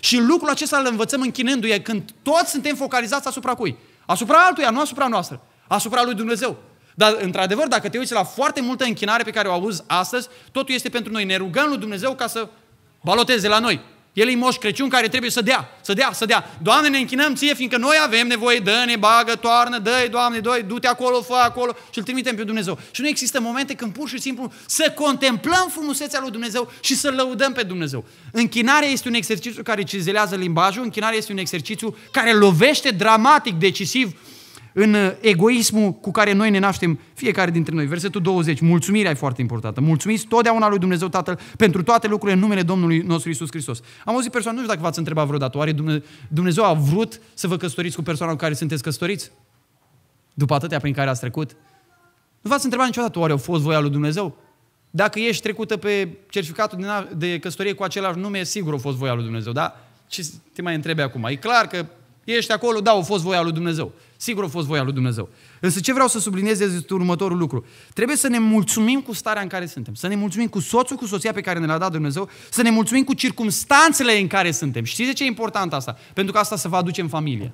[SPEAKER 1] Și lucrul acesta îl învățăm închinându-i când toți suntem focalizați asupra cui? Asupra altuia, nu asupra noastră. Asupra lui Dumnezeu. Dar, într-adevăr, dacă te uiți la foarte multă închinare pe care o auzi astăzi, totul este pentru noi. Ne rugăm lui Dumnezeu ca să baloteze la noi. El e Moș Crăciun care trebuie să dea, să dea, să dea. Doamne, ne închinăm ție, fiindcă noi avem nevoie, dă-ne, bagă, toarnă, dă Doamne, dă du-te acolo, fă acolo și îl trimitem pe Dumnezeu. Și nu există momente când pur și simplu să contemplăm frumusețea lui Dumnezeu și să lăudăm pe Dumnezeu. Închinarea este un exercițiu care cizelează limbajul, închinarea este un exercițiu care lovește dramatic, decisiv în uh, egoismul cu care noi ne naștem fiecare dintre noi. Versetul 20, mulțumirea e foarte importantă. Mulțumiți totdeauna lui Dumnezeu Tatăl pentru toate lucrurile în numele Domnului nostru Isus Hristos. Am auzit persoane, nu știu dacă v-ați întrebat vreodată, oare Dumnezeu a vrut să vă căsătoriți cu persoana cu care sunteți căsătoriți? După atâtea prin care ați trecut? Nu v-ați întrebat niciodată oare a fost voia lui Dumnezeu? Dacă ești trecută pe certificatul de căsătorie cu același nume, sigur a fost voia lui Dumnezeu, da? Ce te mai întrebe acum? E clar că ești acolo, da, a fost voia lui Dumnezeu. Sigur a fost voia lui Dumnezeu. Însă ce vreau să subliniez este următorul lucru. Trebuie să ne mulțumim cu starea în care suntem, să ne mulțumim cu soțul, cu soția pe care ne l-a dat Dumnezeu, să ne mulțumim cu circumstanțele în care suntem. Știți de ce e important asta? Pentru că asta se va aduce în familie.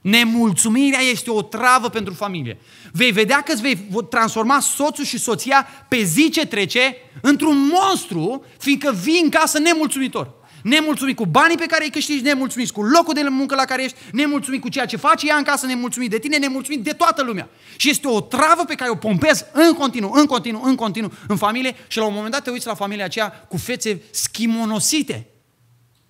[SPEAKER 1] Nemulțumirea este o travă pentru familie. Vei vedea că îți vei transforma soțul și soția pe zi ce trece într-un monstru, fiindcă vii în casă nemulțumitor. Nemulțumit cu banii pe care îi câștigi, nemulțumit cu locul de muncă la care ești, nemulțumit cu ceea ce faci ea în casă, nemulțumit de tine, nemulțumit de toată lumea. Și este o travă pe care o pompez în continuu, în continuu, în continuu, în familie și la un moment dat te uiți la familia aceea cu fețe schimonosite,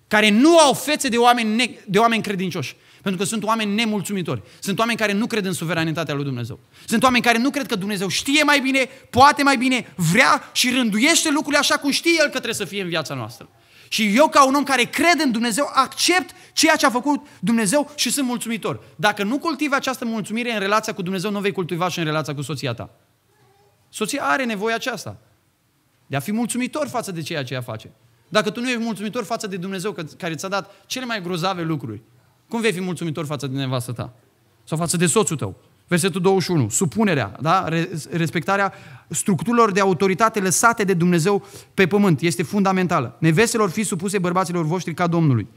[SPEAKER 1] care nu au fețe de oameni, ne- de oameni credincioși. Pentru că sunt oameni nemulțumitori. Sunt oameni care nu cred în suveranitatea lui Dumnezeu. Sunt oameni care nu cred că Dumnezeu știe mai bine, poate mai bine, vrea și rânduiește lucrurile așa cum știe El că trebuie să fie în viața noastră. Și eu, ca un om care crede în Dumnezeu, accept ceea ce a făcut Dumnezeu și sunt mulțumitor. Dacă nu cultivi această mulțumire în relația cu Dumnezeu, nu vei cultiva și în relația cu soția ta. Soția are nevoie aceasta. De a fi mulțumitor față de ceea ce ea face. Dacă tu nu ești mulțumitor față de Dumnezeu care ți-a dat cele mai grozave lucruri, cum vei fi mulțumitor față de nevastă ta? Sau față de soțul tău? Versetul 21, supunerea, da? respectarea structurilor de autoritate lăsate de Dumnezeu pe pământ este fundamentală. Neveselor fi supuse bărbaților voștri ca Domnului.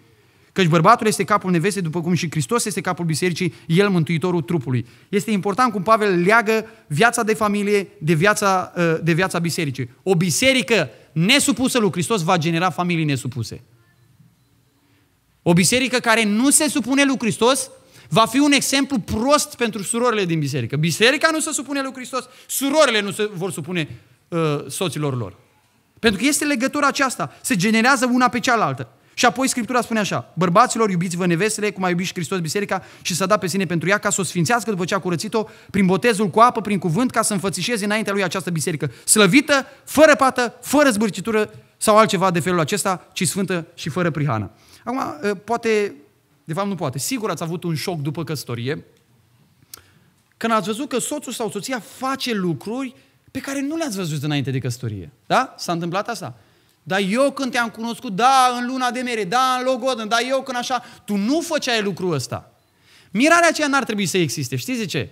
[SPEAKER 1] Căci bărbatul este capul nevestei, după cum și Hristos este capul bisericii, el mântuitorul trupului. Este important cum Pavel leagă viața de familie de viața, ă, de viața bisericii. O biserică nesupusă lui Hristos va genera familii nesupuse. O biserică care nu se supune lui Hristos va fi un exemplu prost pentru surorile din biserică. Biserica nu se supune lui Hristos, surorile nu se vor supune uh, soților lor. Pentru că este legătura aceasta, se generează una pe cealaltă. Și apoi Scriptura spune așa, bărbaților, iubiți-vă nevestele, cum a iubit și Hristos biserica și s-a dat pe sine pentru ea, ca să o sfințească după ce a curățit-o prin botezul cu apă, prin cuvânt, ca să înfățișeze înaintea lui această biserică, slăvită, fără pată, fără zbârcitură sau altceva de felul acesta, ci sfântă și fără prihană. Acum, uh, poate de fapt, nu poate. Sigur ați avut un șoc după căsătorie, când ați văzut că soțul sau soția face lucruri pe care nu le-ați văzut înainte de căsătorie. Da? S-a întâmplat asta. Dar eu când te-am cunoscut, da, în luna de mere, da, în logodă, da, eu când așa, tu nu făceai lucrul ăsta. Mirarea aceea n-ar trebui să existe. Știți de ce?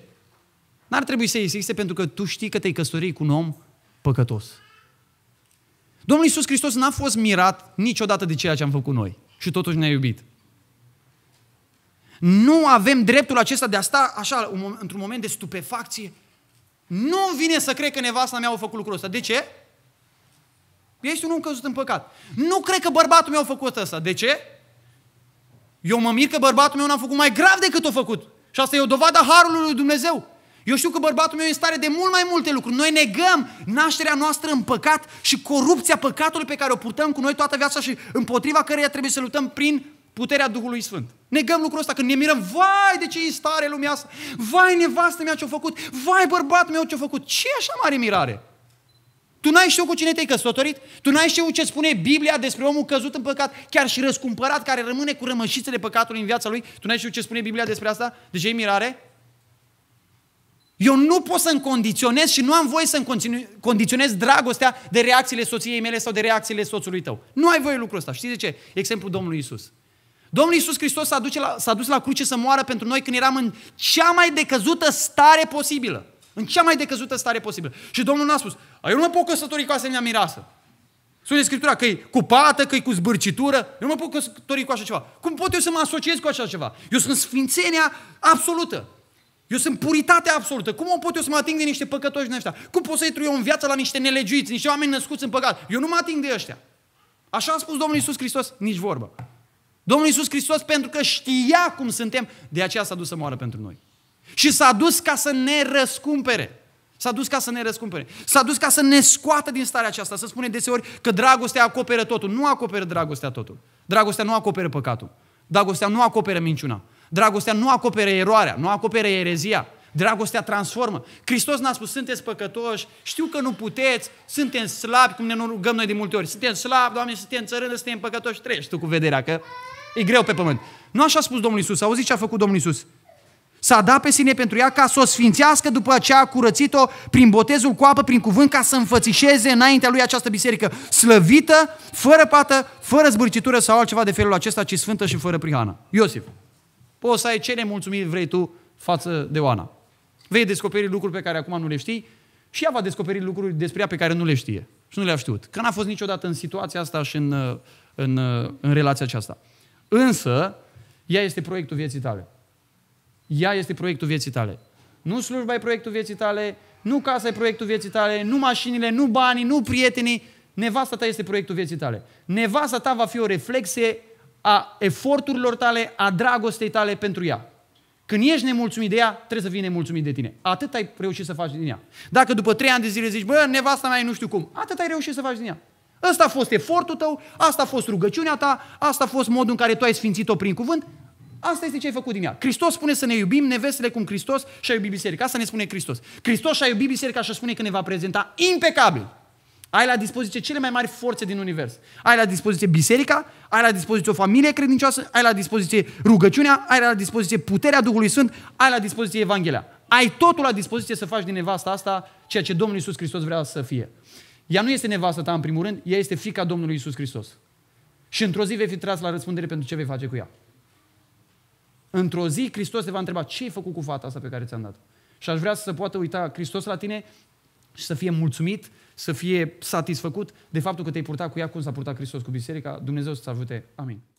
[SPEAKER 1] N-ar trebui să existe pentru că tu știi că te-ai căsătorit cu un om păcătos. Domnul Iisus Hristos n-a fost mirat niciodată de ceea ce am făcut noi. Și totuși ne-a iubit. Nu avem dreptul acesta de a sta așa, într-un moment de stupefacție. Nu vine să cred că nevasta mea a făcut lucrul ăsta. De ce? Ești un om căzut în păcat. Nu cred că bărbatul meu a făcut asta. De ce? Eu mă mir că bărbatul meu n-a făcut mai grav decât a făcut. Și asta e o dovadă a harului lui Dumnezeu. Eu știu că bărbatul meu e în stare de mult mai multe lucruri. Noi negăm nașterea noastră în păcat și corupția păcatului pe care o purtăm cu noi toată viața și împotriva căreia trebuie să luptăm prin Puterea Duhului Sfânt. Negăm lucrul ăsta când ne mirăm, vai de ce e stare lumea asta, vai nevastă mea ce-a făcut, vai bărbat meu ce-a făcut. ce așa mare mirare? Tu n-ai știut cu cine te-ai căsătorit? Tu n-ai știut ce spune Biblia despre omul căzut în păcat, chiar și răscumpărat, care rămâne cu rămășițele păcatului în viața lui? Tu n-ai știut ce spune Biblia despre asta? De ce e mirare? Eu nu pot să-mi condiționez și nu am voie să-mi condiționez dragostea de reacțiile soției mele sau de reacțiile soțului tău. Nu ai voie lucrul ăsta. Știi de ce? Exemplul Domnului Isus. Domnul Iisus Hristos s-a, duce la, s-a dus la cruce să moară pentru noi când eram în cea mai decăzută stare posibilă. În cea mai decăzută stare posibilă. Și Domnul n-a spus, eu nu mă pot căsători cu asemenea Sunt Spune Scriptura că e cu pată, că e cu zbârcitură. Eu nu mă pot căsători cu așa ceva. Cum pot eu să mă asociez cu așa ceva? Eu sunt sfințenia absolută. Eu sunt puritatea absolută. Cum o pot eu să mă ating de niște păcătoși din ăștia? Cum pot să trui eu în viață la niște nelegiuiți, niște oameni născuți în păcat? Eu nu mă ating de ăștia. Așa a spus Domnul Iisus Hristos, nici vorbă. Domnul Iisus Hristos, pentru că știa cum suntem, de aceea s-a dus să moară pentru noi. Și s-a dus ca să ne răscumpere. S-a dus ca să ne răscumpere. S-a dus ca să ne scoată din starea aceasta. Să spune deseori că dragostea acoperă totul. Nu acoperă dragostea totul. Dragostea nu acoperă păcatul. Dragostea nu acoperă minciuna. Dragostea nu acoperă eroarea, nu acoperă erezia. Dragostea transformă. Hristos n-a spus, sunteți păcătoși, știu că nu puteți, suntem slabi, cum ne rugăm noi de multe ori. Suntem slabi, Doamne, suntem țărâni, suntem păcătoși, treci tu cu vederea că E greu pe pământ. Nu așa a spus Domnul Isus. Auzi ce a făcut Domnul Isus? S-a dat pe sine pentru ea ca să o sfințească după ce a curățit-o prin botezul cu apă, prin cuvânt, ca să înfățișeze înaintea lui această biserică slăvită, fără pată, fără zbârcitură sau altceva de felul acesta, ci sfântă și fără prihană. Iosif, poți să ai ce nemulțumiri vrei tu față de Oana. Vei descoperi lucruri pe care acum nu le știi și ea va descoperi lucruri despre ea pe care nu le știe și nu le-a știut. Că n-a fost niciodată în situația asta și în, în, în relația aceasta. Însă, ea este proiectul vieții tale. Ea este proiectul vieții tale. Nu slujba e proiectul vieții tale, nu casa e proiectul vieții tale, nu mașinile, nu banii, nu prietenii. Nevasta ta este proiectul vieții tale. Nevasta ta va fi o reflexie a eforturilor tale, a dragostei tale pentru ea. Când ești nemulțumit de ea, trebuie să vii nemulțumit de tine. Atât ai reușit să faci din ea. Dacă după trei ani de zile zici, bă, nevasta mea e nu știu cum, atât ai reușit să faci din ea. Ăsta a fost efortul tău, asta a fost rugăciunea ta, asta a fost modul în care tu ai sfințit-o prin cuvânt, Asta este ce ai făcut din ea. Hristos spune să ne iubim nevestele cum Hristos și a iubit biserica. Asta ne spune Hristos. Hristos și-a iubit biserica și spune că ne va prezenta impecabil. Ai la dispoziție cele mai mari forțe din univers. Ai la dispoziție biserica, ai la dispoziție o familie credincioasă, ai la dispoziție rugăciunea, ai la dispoziție puterea Duhului Sfânt, ai la dispoziție Evanghelia. Ai totul la dispoziție să faci din nevasta asta ceea ce Domnul Iisus Hristos vrea să fie. Ea nu este nevastă ta în primul rând, ea este fica Domnului Isus Hristos. Și într-o zi vei fi tras la răspundere pentru ce vei face cu ea. Într-o zi Hristos te va întreba ce ai făcut cu fata asta pe care ți-am dat. Și aș vrea să se poată uita Hristos la tine și să fie mulțumit, să fie satisfăcut de faptul că te-ai purtat cu ea cum s-a purtat Hristos cu biserica. Dumnezeu să-ți ajute. Amin.